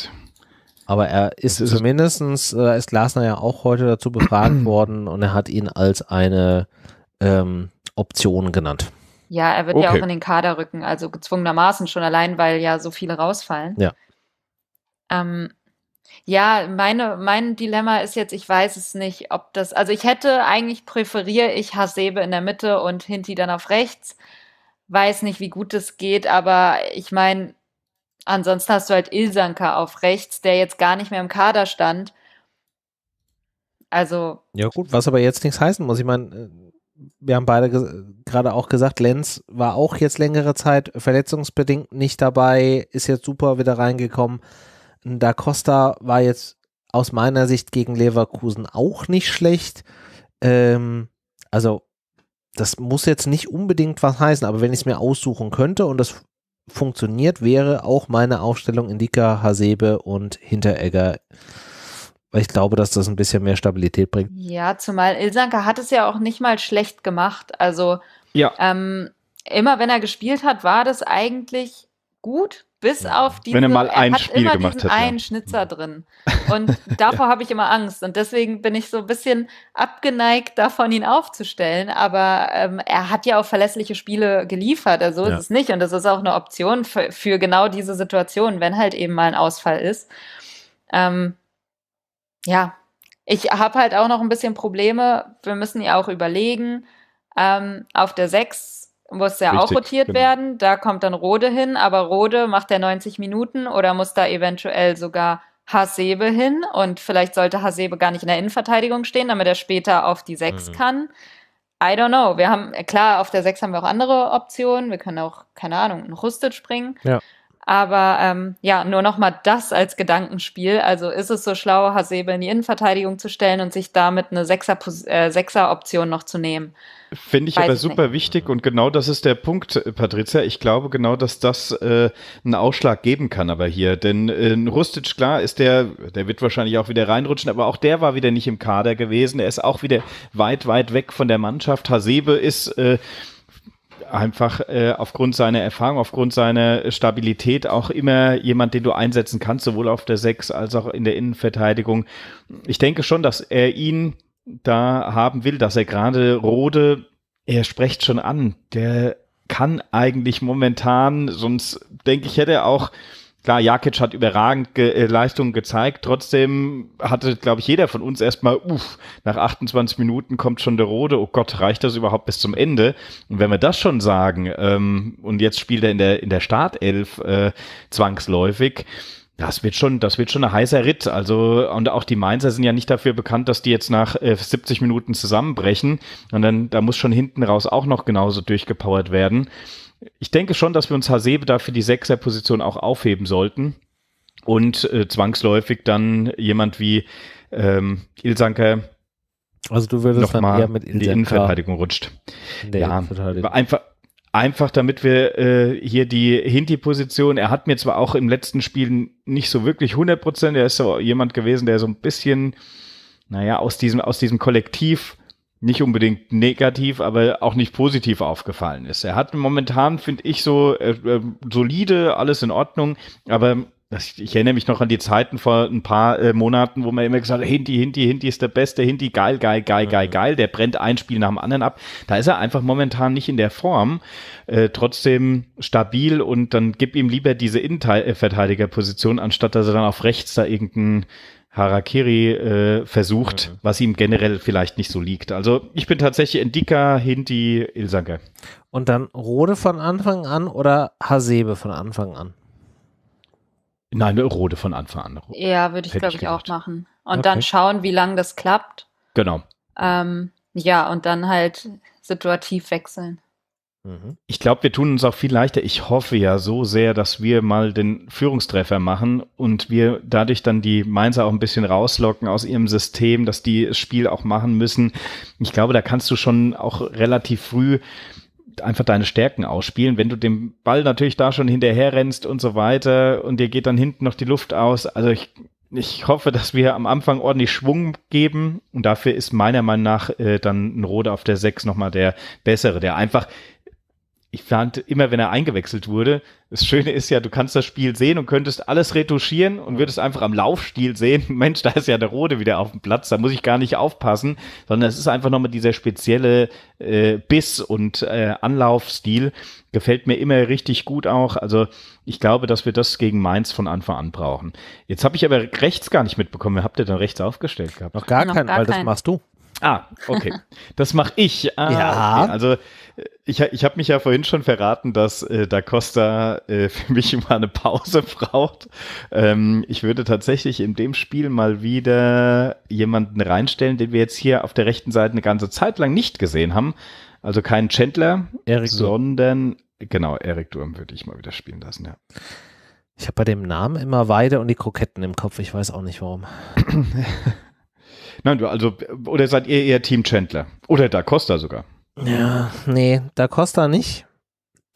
Aber er ist, ist zumindest, äh, ist Glasner ja auch heute dazu befragt worden und er hat ihn als eine ähm, Option genannt. Ja, er wird okay. ja auch in den Kader rücken, also gezwungenermaßen schon allein, weil ja so viele rausfallen. Ja. Ähm, ja, meine, mein Dilemma ist jetzt, ich weiß es nicht, ob das, also ich hätte eigentlich präferiere ich Hasebe in der Mitte und Hinti dann auf rechts. Weiß nicht, wie gut es geht, aber ich meine, ansonsten hast du halt Ilsanka auf rechts, der jetzt gar nicht mehr im Kader stand. Also. Ja, gut, was aber jetzt nichts heißen muss. Ich meine, äh, wir haben beide gerade auch gesagt, Lenz war auch jetzt längere Zeit verletzungsbedingt nicht dabei, ist jetzt super wieder reingekommen. Da Costa war jetzt aus meiner Sicht gegen Leverkusen auch nicht schlecht. Ähm, also das muss jetzt nicht unbedingt was heißen, aber wenn ich es mir aussuchen könnte und das funktioniert, wäre auch meine Aufstellung Indika, Hasebe und Hinteregger. Weil ich glaube, dass das ein bisschen mehr Stabilität bringt. Ja, zumal Ilsanka hat es ja auch nicht mal schlecht gemacht. Also ja. ähm, immer wenn er gespielt hat, war das eigentlich gut. Bis auf die. Wenn er mal ein Spiel immer gemacht diesen hat. Ja. Schnitzer mhm. drin. Und davor ja. habe ich immer Angst. Und deswegen bin ich so ein bisschen abgeneigt davon, ihn aufzustellen. Aber ähm, er hat ja auch verlässliche Spiele geliefert. Also ja. ist es nicht. Und das ist auch eine Option für, für, genau diese Situation, wenn halt eben mal ein Ausfall ist. Ähm, ja, ich habe halt auch noch ein bisschen Probleme. Wir müssen ja auch überlegen. Ähm, auf der 6 muss ja Richtig, auch rotiert genau. werden. Da kommt dann Rode hin, aber Rode macht der 90 Minuten oder muss da eventuell sogar Hasebe hin und vielleicht sollte Hasebe gar nicht in der Innenverteidigung stehen, damit er später auf die 6 mhm. kann. I don't know. Wir haben, klar, auf der 6 haben wir auch andere Optionen. Wir können auch, keine Ahnung, einen Rustet springen. Ja. Aber ähm, ja, nur nochmal das als Gedankenspiel. Also ist es so schlau, Hasebe in die Innenverteidigung zu stellen und sich damit eine sechser äh, Sechser option noch zu nehmen? Finde ich Weiß aber super nicht. wichtig und genau das ist der Punkt, äh, Patricia. Ich glaube genau, dass das äh, einen Ausschlag geben kann, aber hier. Denn äh, Rustic, klar, ist der, der wird wahrscheinlich auch wieder reinrutschen, aber auch der war wieder nicht im Kader gewesen. Er ist auch wieder weit, weit weg von der Mannschaft. Hasebe ist. Äh, einfach äh, aufgrund seiner Erfahrung, aufgrund seiner Stabilität auch immer jemand, den du einsetzen kannst, sowohl auf der Sechs als auch in der Innenverteidigung. Ich denke schon, dass er ihn da haben will, dass er gerade Rode, er spricht schon an, der kann eigentlich momentan, sonst denke ich, hätte er auch Klar, Jakic hat überragend Ge äh, Leistungen gezeigt. Trotzdem hatte, glaube ich, jeder von uns erstmal, uff, nach 28 Minuten kommt schon der Rode. Oh Gott, reicht das überhaupt bis zum Ende? Und wenn wir das schon sagen, ähm, und jetzt spielt er in der, in der Startelf äh, zwangsläufig, das wird schon, das wird schon ein heißer Ritt. Also, und auch die Mainzer sind ja nicht dafür bekannt, dass die jetzt nach äh, 70 Minuten zusammenbrechen. Und dann, da muss schon hinten raus auch noch genauso durchgepowert werden ich denke schon, dass wir uns Hasebe dafür die Sechser-Position auch aufheben sollten und äh, zwangsläufig dann jemand wie ähm, Ilsanker also du würdest noch mal mit in die Innenverteidigung rutscht. In ja, einfach einfach damit wir äh, hier die Hinti-Position, er hat mir zwar auch im letzten Spiel nicht so wirklich 100 Prozent, er ist so jemand gewesen, der so ein bisschen, naja, aus diesem, aus diesem Kollektiv nicht unbedingt negativ, aber auch nicht positiv aufgefallen ist. Er hat momentan, finde ich, so äh, äh solide, alles in Ordnung, aber ich erinnere mich noch an die Zeiten vor ein paar äh, Monaten, wo man immer gesagt hat, Hinti, Hinti, Hinti ist der Beste, Hinti, geil, geil, geil, geil, geil, der brennt ein Spiel nach dem anderen ab. Da ist er einfach momentan nicht in der Form, äh, trotzdem stabil und dann gib ihm lieber diese Innenverteidigerposition, anstatt dass er dann auf rechts da irgendeinen Harakiri äh, versucht, mhm. was ihm generell vielleicht nicht so liegt. Also ich bin tatsächlich Endika, Hindi, Ilsanke. Und dann Rode von Anfang an oder Hasebe von Anfang an? Nein, Rode von Anfang an. Ja, würde ich glaube ich, ich auch machen. Und okay. dann schauen, wie lange das klappt. Genau. Ähm, ja, und dann halt situativ wechseln. Mhm. Ich glaube, wir tun uns auch viel leichter. Ich hoffe ja so sehr, dass wir mal den Führungstreffer machen und wir dadurch dann die Mainzer auch ein bisschen rauslocken aus ihrem System, dass die das Spiel auch machen müssen. Ich glaube, da kannst du schon auch relativ früh einfach deine Stärken ausspielen. Wenn du dem Ball natürlich da schon hinterher rennst und so weiter und dir geht dann hinten noch die Luft aus. Also ich, ich hoffe, dass wir am Anfang ordentlich Schwung geben und dafür ist meiner Meinung nach äh, dann ein Rode auf der 6 nochmal der bessere, der einfach ich fand immer, wenn er eingewechselt wurde, das Schöne ist ja, du kannst das Spiel sehen und könntest alles retuschieren und würdest einfach am Laufstil sehen, Mensch, da ist ja der Rode wieder auf dem Platz, da muss ich gar nicht aufpassen, sondern es ist einfach nochmal dieser spezielle äh, Biss und äh, Anlaufstil, gefällt mir immer richtig gut auch. Also ich glaube, dass wir das gegen Mainz von Anfang an brauchen. Jetzt habe ich aber rechts gar nicht mitbekommen, habt ihr dann rechts aufgestellt gehabt? Noch gar keinen, weil keinen. das machst du. Ah, okay. Das mache ich. Ah, ja. Okay. Also äh, ich, ich habe mich ja vorhin schon verraten, dass äh, Da Costa äh, für mich immer eine Pause braucht. Ähm, ich würde tatsächlich in dem Spiel mal wieder jemanden reinstellen, den wir jetzt hier auf der rechten Seite eine ganze Zeit lang nicht gesehen haben. Also keinen Chandler, Eric sondern genau, Eric Durm würde ich mal wieder spielen lassen, ja. Ich habe bei dem Namen immer Weide und die Kroketten im Kopf. Ich weiß auch nicht warum. Nein, also, oder seid ihr eher Team Chandler? Oder Da Costa sogar? Ja, nee, da Costa nicht.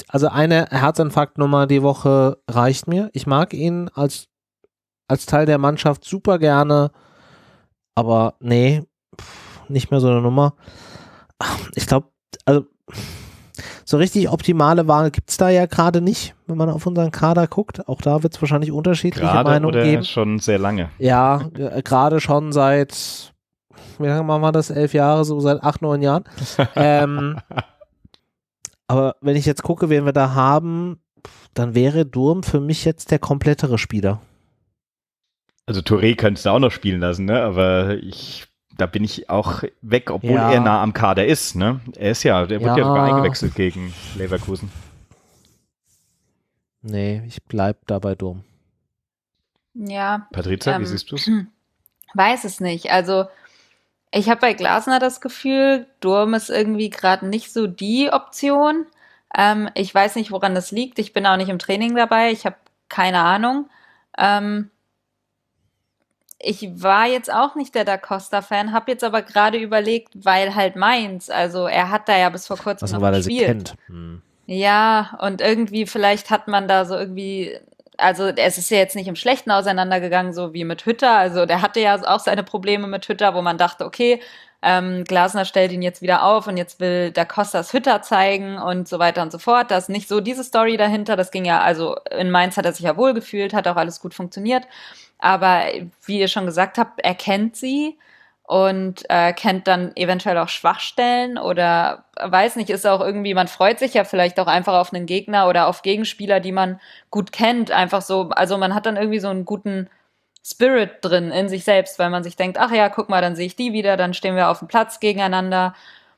Also eine Herzinfarktnummer die Woche reicht mir. Ich mag ihn als, als Teil der Mannschaft super gerne, aber nee, pff, nicht mehr so eine Nummer. Ich glaube, also so richtig optimale Wahl gibt es da ja gerade nicht, wenn man auf unseren Kader guckt. Auch da wird es wahrscheinlich unterschiedliche Meinungen geben. schon sehr lange. Ja, äh, gerade schon seit wie lange machen wir das? Elf Jahre, so seit acht, neun Jahren. ähm, aber wenn ich jetzt gucke, wen wir da haben, dann wäre Durm für mich jetzt der komplettere Spieler. Also Touré könntest du auch noch spielen lassen, ne? Aber ich, da bin ich auch weg, obwohl ja. er nah am Kader ist, ne? Er ist ja, der ja. ja sogar eingewechselt gegen Leverkusen. Nee, ich bleib dabei Durm. Ja. Patricia, ähm, wie siehst du es? Weiß es nicht. Also ich habe bei Glasner das Gefühl, Durm ist irgendwie gerade nicht so die Option. Ähm, ich weiß nicht, woran das liegt. Ich bin auch nicht im Training dabei. Ich habe keine Ahnung. Ähm, ich war jetzt auch nicht der Da Costa-Fan, habe jetzt aber gerade überlegt, weil halt Mainz, also er hat da ja bis vor kurzem also, noch weil gespielt. Er sie kennt. Hm. Ja, und irgendwie vielleicht hat man da so irgendwie also es ist ja jetzt nicht im Schlechten auseinandergegangen, so wie mit Hütter. Also der hatte ja auch seine Probleme mit Hütter, wo man dachte, okay, ähm, Glasner stellt ihn jetzt wieder auf und jetzt will Da Costas Hütter zeigen und so weiter und so fort. Das ist nicht so diese Story dahinter. Das ging ja, also in Mainz hat er sich ja wohl gefühlt, hat auch alles gut funktioniert. Aber wie ihr schon gesagt habt, erkennt sie und äh, kennt dann eventuell auch Schwachstellen oder äh, weiß nicht, ist auch irgendwie, man freut sich ja vielleicht auch einfach auf einen Gegner oder auf Gegenspieler, die man gut kennt, einfach so, also man hat dann irgendwie so einen guten Spirit drin in sich selbst, weil man sich denkt, ach ja, guck mal, dann sehe ich die wieder, dann stehen wir auf dem Platz gegeneinander.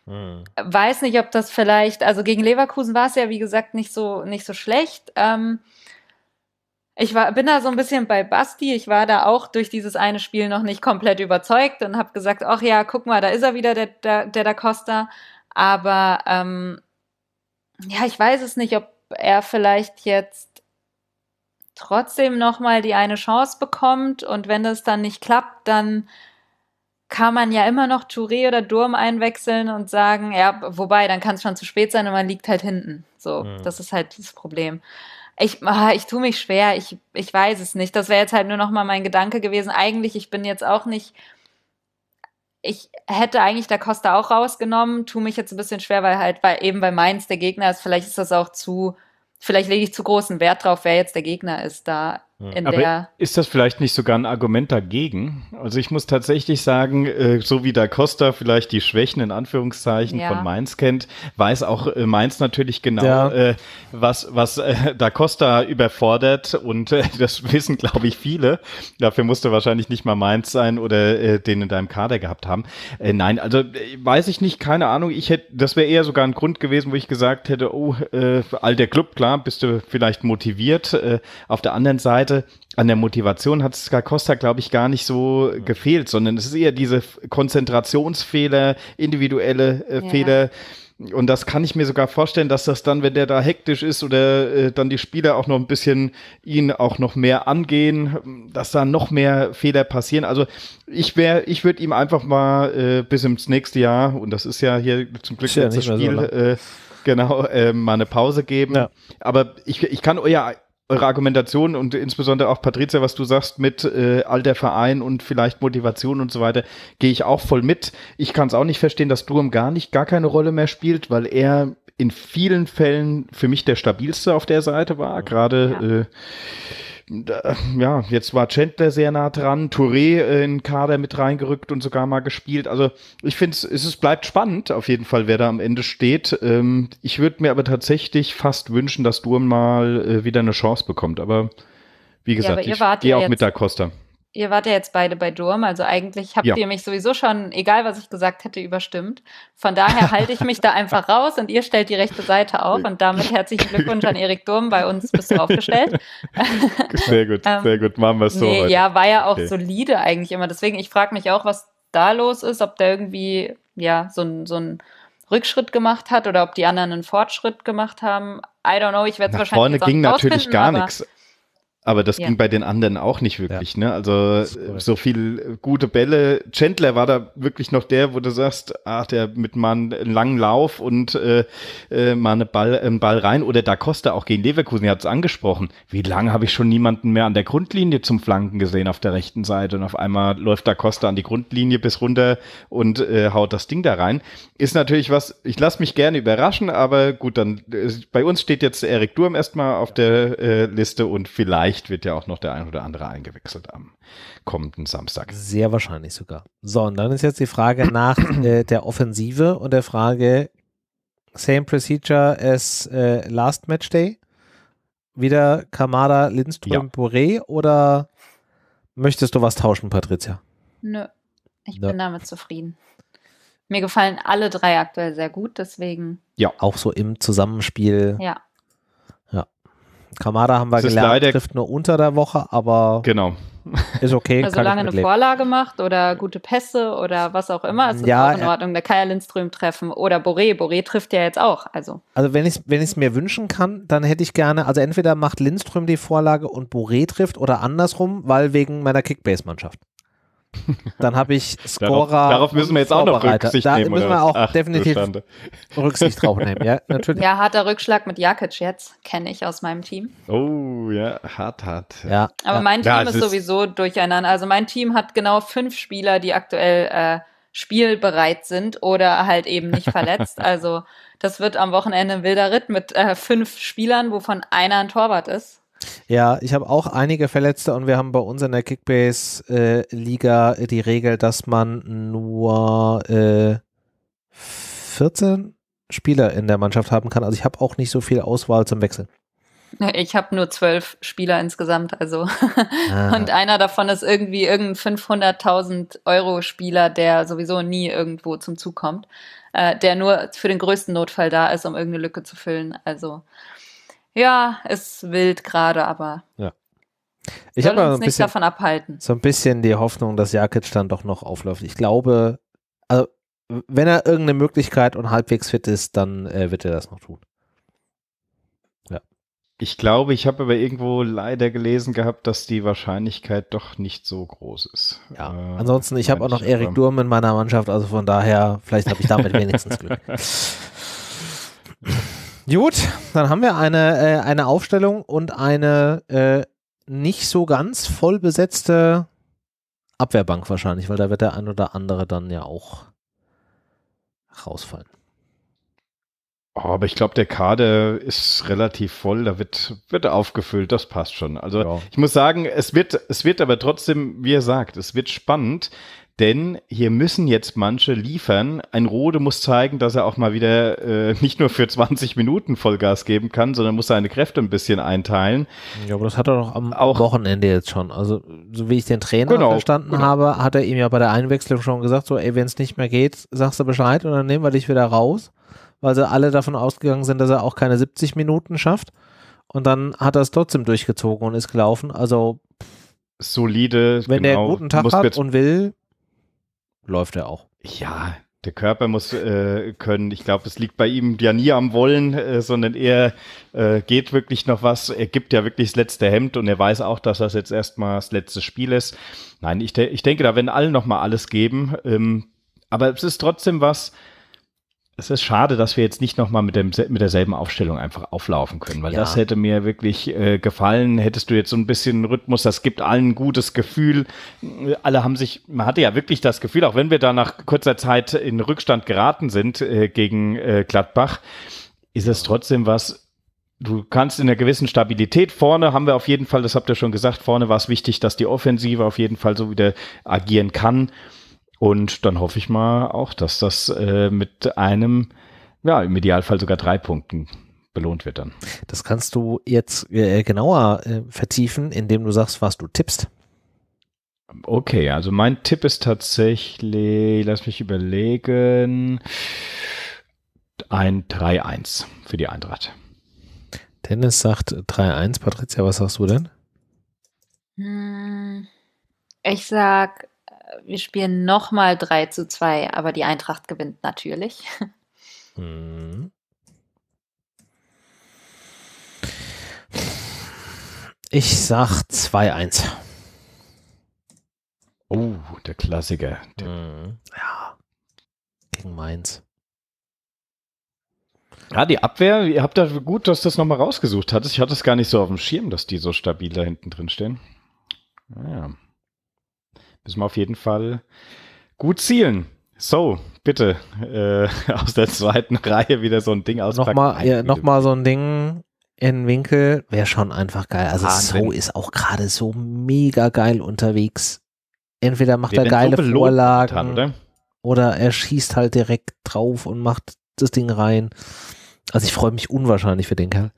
Hm. Weiß nicht, ob das vielleicht, also gegen Leverkusen war es ja, wie gesagt, nicht so, nicht so schlecht. Ähm, ich war, bin da so ein bisschen bei Basti. Ich war da auch durch dieses eine Spiel noch nicht komplett überzeugt und habe gesagt, ach ja, guck mal, da ist er wieder, der, der, der da Costa. Aber ähm, ja, ich weiß es nicht, ob er vielleicht jetzt trotzdem noch mal die eine Chance bekommt und wenn das dann nicht klappt, dann kann man ja immer noch Touré oder Durm einwechseln und sagen, ja, wobei, dann kann es schon zu spät sein und man liegt halt hinten. So, mhm. das ist halt das Problem ich, oh, ich tue mich schwer, ich, ich weiß es nicht. Das wäre jetzt halt nur nochmal mein Gedanke gewesen. Eigentlich, ich bin jetzt auch nicht, ich hätte eigentlich der Costa auch rausgenommen, tue mich jetzt ein bisschen schwer, weil halt, weil eben bei Mainz der Gegner ist, vielleicht ist das auch zu, vielleicht lege ich zu großen Wert drauf, wer jetzt der Gegner ist da. In Aber der ist das vielleicht nicht sogar ein Argument dagegen? Also ich muss tatsächlich sagen, äh, so wie da Costa vielleicht die Schwächen in Anführungszeichen ja. von Mainz kennt, weiß auch äh, Mainz natürlich genau, ja. Äh, was, was da Costa überfordert und das wissen, glaube ich, viele. Dafür musste wahrscheinlich nicht mal Mainz sein oder den in deinem Kader gehabt haben. Nein, also weiß ich nicht, keine Ahnung. Ich hätte, das wäre eher sogar ein Grund gewesen, wo ich gesagt hätte, oh, all der Club, klar, bist du vielleicht motiviert. Auf der anderen Seite Seite, an der Motivation hat es Costa, glaube ich, gar nicht so ja. gefehlt, sondern es ist eher diese Konzentrationsfehler, individuelle äh, ja. Fehler. Und das kann ich mir sogar vorstellen, dass das dann, wenn der da hektisch ist oder äh, dann die Spieler auch noch ein bisschen ihn auch noch mehr angehen, dass da noch mehr Fehler passieren. Also ich wäre, ich würde ihm einfach mal äh, bis ins nächste Jahr, und das ist ja hier zum Glück ja letztes Spiel, so ne? äh, genau, äh, mal eine Pause geben. Ja. Aber ich, ich kann euer oh eure Argumentation und insbesondere auch Patricia, was du sagst mit äh, alter Verein und vielleicht Motivation und so weiter, gehe ich auch voll mit. Ich kann es auch nicht verstehen, dass Durham gar nicht, gar keine Rolle mehr spielt, weil er in vielen Fällen für mich der stabilste auf der Seite war. Mhm. Gerade ja. Äh, da, ja, jetzt war Chandler sehr nah dran, Touré äh, in Kader mit reingerückt und sogar mal gespielt. Also ich finde, es, es bleibt spannend auf jeden Fall, wer da am Ende steht. Ähm, ich würde mir aber tatsächlich fast wünschen, dass Durm mal äh, wieder eine Chance bekommt. Aber wie gesagt, ja, aber ich gehe auch mit da Costa ihr wart ja jetzt beide bei Durm, also eigentlich habt ja. ihr mich sowieso schon, egal was ich gesagt hätte, überstimmt. Von daher halte ich mich da einfach raus und ihr stellt die rechte Seite auf und damit herzlichen Glückwunsch an Erik Durm, bei uns bist du aufgestellt. Sehr gut, ähm, sehr gut, machen wir es so. Nee, heute. Ja, war ja auch okay. solide eigentlich immer. Deswegen, ich frage mich auch, was da los ist, ob der irgendwie, ja, so ein, so ein Rückschritt gemacht hat oder ob die anderen einen Fortschritt gemacht haben. I don't know, ich werde es wahrscheinlich nicht vorne ging natürlich gar nichts. Aber das ja. ging bei den anderen auch nicht wirklich, ja. ne? Also äh, so viel äh, gute Bälle. Chandler war da wirklich noch der, wo du sagst, ach, der mit mal einen langen Lauf und äh, äh, mal eine Ball, einen Ball rein. Oder Da Costa auch gegen Leverkusen, er hat es angesprochen. Wie lange habe ich schon niemanden mehr an der Grundlinie zum Flanken gesehen auf der rechten Seite? Und auf einmal läuft Da Costa an die Grundlinie bis runter und äh, haut das Ding da rein. Ist natürlich was, ich lasse mich gerne überraschen, aber gut, dann äh, bei uns steht jetzt Erik Durm erstmal auf der Liste und vielleicht Vielleicht wird ja auch noch der ein oder andere eingewechselt am kommenden Samstag. Sehr wahrscheinlich sogar. So, und dann ist jetzt die Frage nach äh, der Offensive und der Frage, same procedure as äh, last match day? Wieder Kamada, Lindström, ja. Boré oder möchtest du was tauschen, Patricia? Nö, ich Nö. bin damit zufrieden. Mir gefallen alle drei aktuell sehr gut, deswegen. Ja. Auch so im Zusammenspiel. Ja. Kamada haben wir das gelernt, trifft nur unter der Woche, aber genau. ist okay. Also solange eine Vorlage macht oder gute Pässe oder was auch immer, ist das ja, auch in Ordnung. Der Kaya Lindström treffen oder Boré. Boré trifft ja jetzt auch. Also, also wenn ich es wenn mir wünschen kann, dann hätte ich gerne, also entweder macht Lindström die Vorlage und Boré trifft oder andersrum, weil wegen meiner Kickbase-Mannschaft. Dann habe ich Scorer. darauf, darauf, müssen wir jetzt auch noch Rücksicht da nehmen. Da müssen wir auch Ach, definitiv Bestande. Rücksicht drauf nehmen, ja, natürlich. Ja, harter Rückschlag mit Jakic jetzt, kenne ich aus meinem Team. Oh, ja, hart, hart. Ja. Aber mein ja, Team ist, ist sowieso durcheinander. Also mein Team hat genau fünf Spieler, die aktuell äh, spielbereit sind oder halt eben nicht verletzt. also das wird am Wochenende ein wilder Ritt mit äh, fünf Spielern, wovon einer ein Torwart ist. Ja, ich habe auch einige Verletzte und wir haben bei uns in der Kickbase-Liga äh, die Regel, dass man nur äh, 14 Spieler in der Mannschaft haben kann. Also ich habe auch nicht so viel Auswahl zum Wechseln. Ich habe nur zwölf Spieler insgesamt, also ah. und einer davon ist irgendwie irgendein 500.000 Euro Spieler, der sowieso nie irgendwo zum Zug kommt, äh, der nur für den größten Notfall da ist, um irgendeine Lücke zu füllen. Also ja, ist wild gerade, aber. Ja. Ich habe uns ein bisschen, davon abhalten. So ein bisschen die Hoffnung, dass Jakic dann doch noch aufläuft. Ich glaube, also, wenn er irgendeine Möglichkeit und halbwegs fit ist, dann äh, wird er das noch tun. Ja. Ich glaube, ich habe aber irgendwo leider gelesen gehabt, dass die Wahrscheinlichkeit doch nicht so groß ist. Ja. Äh, Ansonsten, ich habe auch noch Erik Durm in meiner Mannschaft, also von daher, vielleicht habe ich damit wenigstens Glück. Gut, dann haben wir eine, äh, eine Aufstellung und eine äh, nicht so ganz voll besetzte Abwehrbank wahrscheinlich, weil da wird der ein oder andere dann ja auch rausfallen. Oh, aber ich glaube, der Kader ist relativ voll, da wird, wird aufgefüllt, das passt schon. Also ja. ich muss sagen, es wird, es wird aber trotzdem, wie er sagt, es wird spannend, denn hier müssen jetzt manche liefern. Ein Rode muss zeigen, dass er auch mal wieder äh, nicht nur für 20 Minuten Vollgas geben kann, sondern muss seine Kräfte ein bisschen einteilen. Ja, aber das hat er doch am auch, Wochenende jetzt schon. Also, so wie ich den Trainer genau, verstanden genau. habe, hat er ihm ja bei der Einwechslung schon gesagt, so, ey, wenn es nicht mehr geht, sagst du Bescheid und dann nehmen wir dich wieder raus, weil sie alle davon ausgegangen sind, dass er auch keine 70 Minuten schafft. Und dann hat er es trotzdem durchgezogen und ist gelaufen. Also solide. Wenn genau, er einen guten Tag hat und will, läuft er auch. Ja, der Körper muss äh, können. Ich glaube, es liegt bei ihm ja nie am Wollen, äh, sondern er äh, geht wirklich noch was. Er gibt ja wirklich das letzte Hemd und er weiß auch, dass das jetzt erstmal das letzte Spiel ist. Nein, ich, de ich denke, da werden alle nochmal alles geben. Ähm, aber es ist trotzdem was, es ist schade, dass wir jetzt nicht nochmal mit, dem, mit derselben Aufstellung einfach auflaufen können, weil ja. das hätte mir wirklich äh, gefallen. Hättest du jetzt so ein bisschen Rhythmus, das gibt allen ein gutes Gefühl. Alle haben sich, man hatte ja wirklich das Gefühl, auch wenn wir da nach kurzer Zeit in Rückstand geraten sind äh, gegen äh, Gladbach, ist es trotzdem was, du kannst in einer gewissen Stabilität vorne haben wir auf jeden Fall, das habt ihr schon gesagt, vorne war es wichtig, dass die Offensive auf jeden Fall so wieder agieren kann. Und dann hoffe ich mal auch, dass das äh, mit einem, ja, im Idealfall sogar drei Punkten belohnt wird dann. Das kannst du jetzt äh, genauer äh, vertiefen, indem du sagst, was du tippst. Okay, also mein Tipp ist tatsächlich, lass mich überlegen, ein 3-1 für die Eintracht. Dennis sagt 3-1. Patricia, was sagst du denn? Hm. Ich sag wir spielen nochmal 3 zu 2, aber die Eintracht gewinnt natürlich. Hm. Ich sag 2-1. Oh, der Klassiker. Der, mhm. Ja. Gegen Mainz. Ja, die Abwehr, ihr habt da gut, dass du das nochmal rausgesucht hattest. Ich hatte es gar nicht so auf dem Schirm, dass die so stabil da hinten drin stehen. Naja. Ah, müssen wir auf jeden Fall gut zielen. So, bitte äh, aus der zweiten Reihe wieder so ein Ding auspacken. Nochmal, ja, nochmal so ein Ding in Winkel wäre schon einfach geil. Also Wahnsinn. So ist auch gerade so mega geil unterwegs. Entweder macht er geile so Vorlagen hat, oder? oder er schießt halt direkt drauf und macht das Ding rein. Also ich freue mich unwahrscheinlich für den Kerl.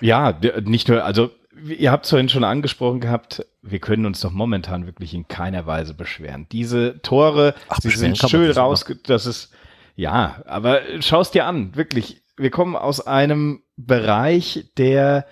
Ja, nicht nur, also ihr habt es vorhin schon angesprochen gehabt, wir können uns doch momentan wirklich in keiner Weise beschweren. Diese Tore, Ach, sie sind schön rausge... das ist, ja, aber schaust dir an, wirklich. Wir kommen aus einem Bereich, der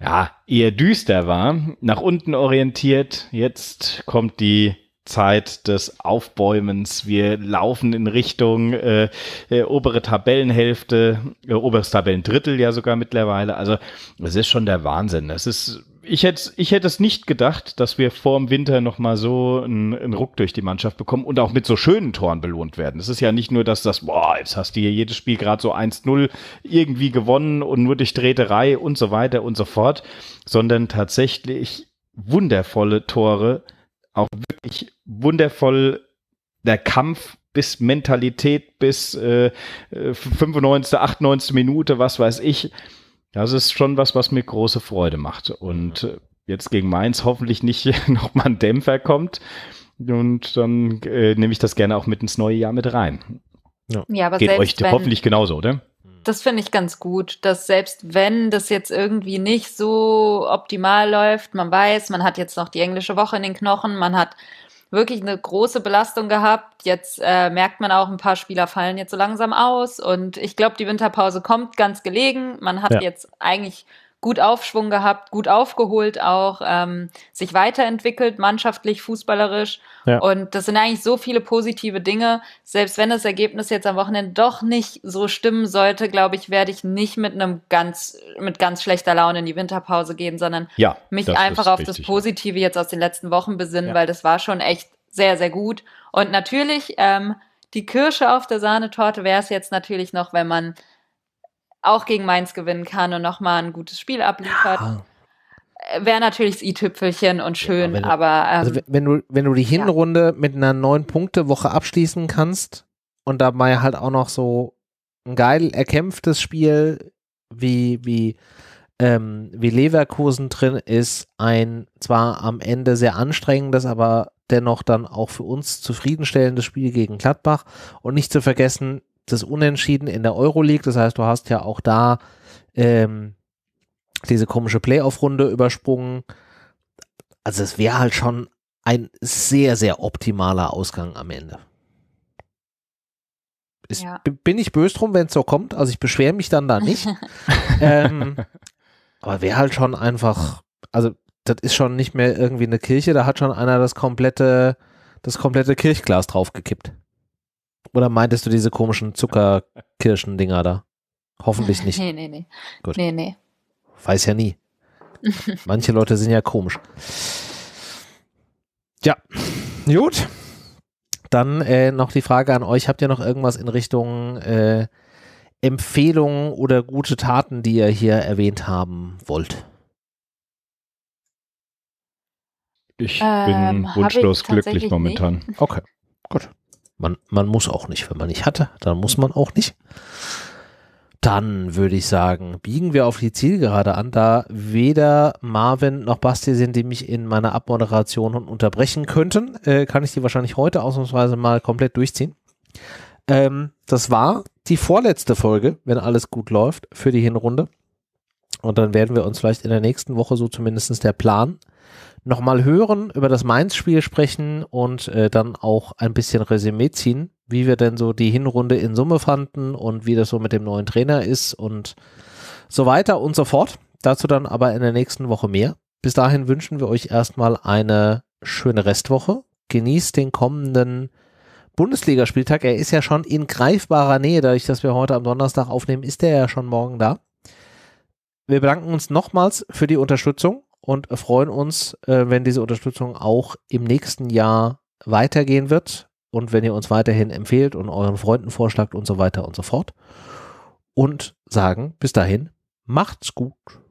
ja eher düster war, nach unten orientiert. Jetzt kommt die Zeit des Aufbäumens. Wir laufen in Richtung äh, äh, obere Tabellenhälfte, äh, oberes Tabellendrittel ja sogar mittlerweile. Also es ist schon der Wahnsinn. Es ist ich hätte, ich hätte es nicht gedacht, dass wir vor dem Winter nochmal so einen, einen, Ruck durch die Mannschaft bekommen und auch mit so schönen Toren belohnt werden. Es ist ja nicht nur, dass das, boah, jetzt hast du hier jedes Spiel gerade so 1-0 irgendwie gewonnen und nur durch Treterei und so weiter und so fort, sondern tatsächlich wundervolle Tore, auch wirklich wundervoll der Kampf bis Mentalität, bis äh, 95., äh, 98. Minute, was weiß ich das ist schon was, was mir große Freude macht. Und äh, jetzt gegen Mainz hoffentlich nicht nochmal ein Dämpfer kommt. Und dann äh, nehme ich das gerne auch mit ins neue Jahr mit rein. Ja, ja aber Geht euch wenn, hoffentlich genauso, oder? Hm. Das finde ich ganz gut, dass selbst wenn das jetzt irgendwie nicht so optimal läuft, man weiß, man hat jetzt noch die englische Woche in den Knochen, man hat wirklich eine große Belastung gehabt. Jetzt äh, merkt man auch, ein paar Spieler fallen jetzt so langsam aus. Und ich glaube, die Winterpause kommt ganz gelegen. Man hat ja. jetzt eigentlich gut Aufschwung gehabt, gut aufgeholt auch, ähm, sich weiterentwickelt, mannschaftlich, fußballerisch. Ja. Und das sind eigentlich so viele positive Dinge. Selbst wenn das Ergebnis jetzt am Wochenende doch nicht so stimmen sollte, glaube ich, werde ich nicht mit einem ganz, mit ganz schlechter Laune in die Winterpause gehen, sondern ja, mich einfach auf richtig. das Positive jetzt aus den letzten Wochen besinnen, ja. weil das war schon echt sehr, sehr gut. Und natürlich, ähm, die Kirsche auf der Sahnetorte wäre es jetzt natürlich noch, wenn man auch gegen Mainz gewinnen kann und nochmal ein gutes Spiel abliefert. Ja. Äh, Wäre natürlich das i-Tüpfelchen und schön, ja, aber. Also ähm, also wenn du, wenn du die Hinrunde ja. mit einer neun Punkte-Woche abschließen kannst und dabei halt auch noch so ein geil erkämpftes Spiel wie, wie, ähm, wie Leverkusen drin ist, ein zwar am Ende sehr anstrengendes, aber dennoch dann auch für uns zufriedenstellendes Spiel gegen Gladbach. Und nicht zu vergessen, das Unentschieden in der Euroleague. Das heißt, du hast ja auch da ähm, diese komische Playoff-Runde übersprungen. Also es wäre halt schon ein sehr, sehr optimaler Ausgang am Ende. Ist, ja. Bin ich böse drum, wenn es so kommt. Also ich beschwere mich dann da nicht. ähm, aber wäre halt schon einfach, also das ist schon nicht mehr irgendwie eine Kirche, da hat schon einer das komplette, das komplette Kirchglas draufgekippt. Oder meintest du diese komischen Zuckerkirschen-Dinger da? Hoffentlich nicht. Nee, nee, nee. Gut. Nee, nee. Weiß ja nie. Manche Leute sind ja komisch. Ja, gut. Dann äh, noch die Frage an euch. Habt ihr noch irgendwas in Richtung äh, Empfehlungen oder gute Taten, die ihr hier erwähnt haben wollt? Ich ähm, bin wunschlos ich glücklich momentan. Nicht. Okay, gut. Man, man muss auch nicht. Wenn man nicht hatte, dann muss man auch nicht. Dann würde ich sagen, biegen wir auf die Zielgerade an, da weder Marvin noch Basti sind, die mich in meiner Abmoderation unterbrechen könnten, äh, kann ich die wahrscheinlich heute ausnahmsweise mal komplett durchziehen. Ähm, das war die vorletzte Folge, wenn alles gut läuft, für die Hinrunde. Und dann werden wir uns vielleicht in der nächsten Woche, so zumindest der Plan, nochmal hören, über das Mainz-Spiel sprechen und äh, dann auch ein bisschen Resümee ziehen, wie wir denn so die Hinrunde in Summe fanden und wie das so mit dem neuen Trainer ist und so weiter und so fort. Dazu dann aber in der nächsten Woche mehr. Bis dahin wünschen wir euch erstmal eine schöne Restwoche. Genießt den kommenden Bundesligaspieltag. Er ist ja schon in greifbarer Nähe, dadurch, dass wir heute am Donnerstag aufnehmen, ist er ja schon morgen da. Wir bedanken uns nochmals für die Unterstützung und freuen uns, äh, wenn diese Unterstützung auch im nächsten Jahr weitergehen wird und wenn ihr uns weiterhin empfehlt und euren Freunden vorschlagt und so weiter und so fort. Und sagen bis dahin, macht's gut.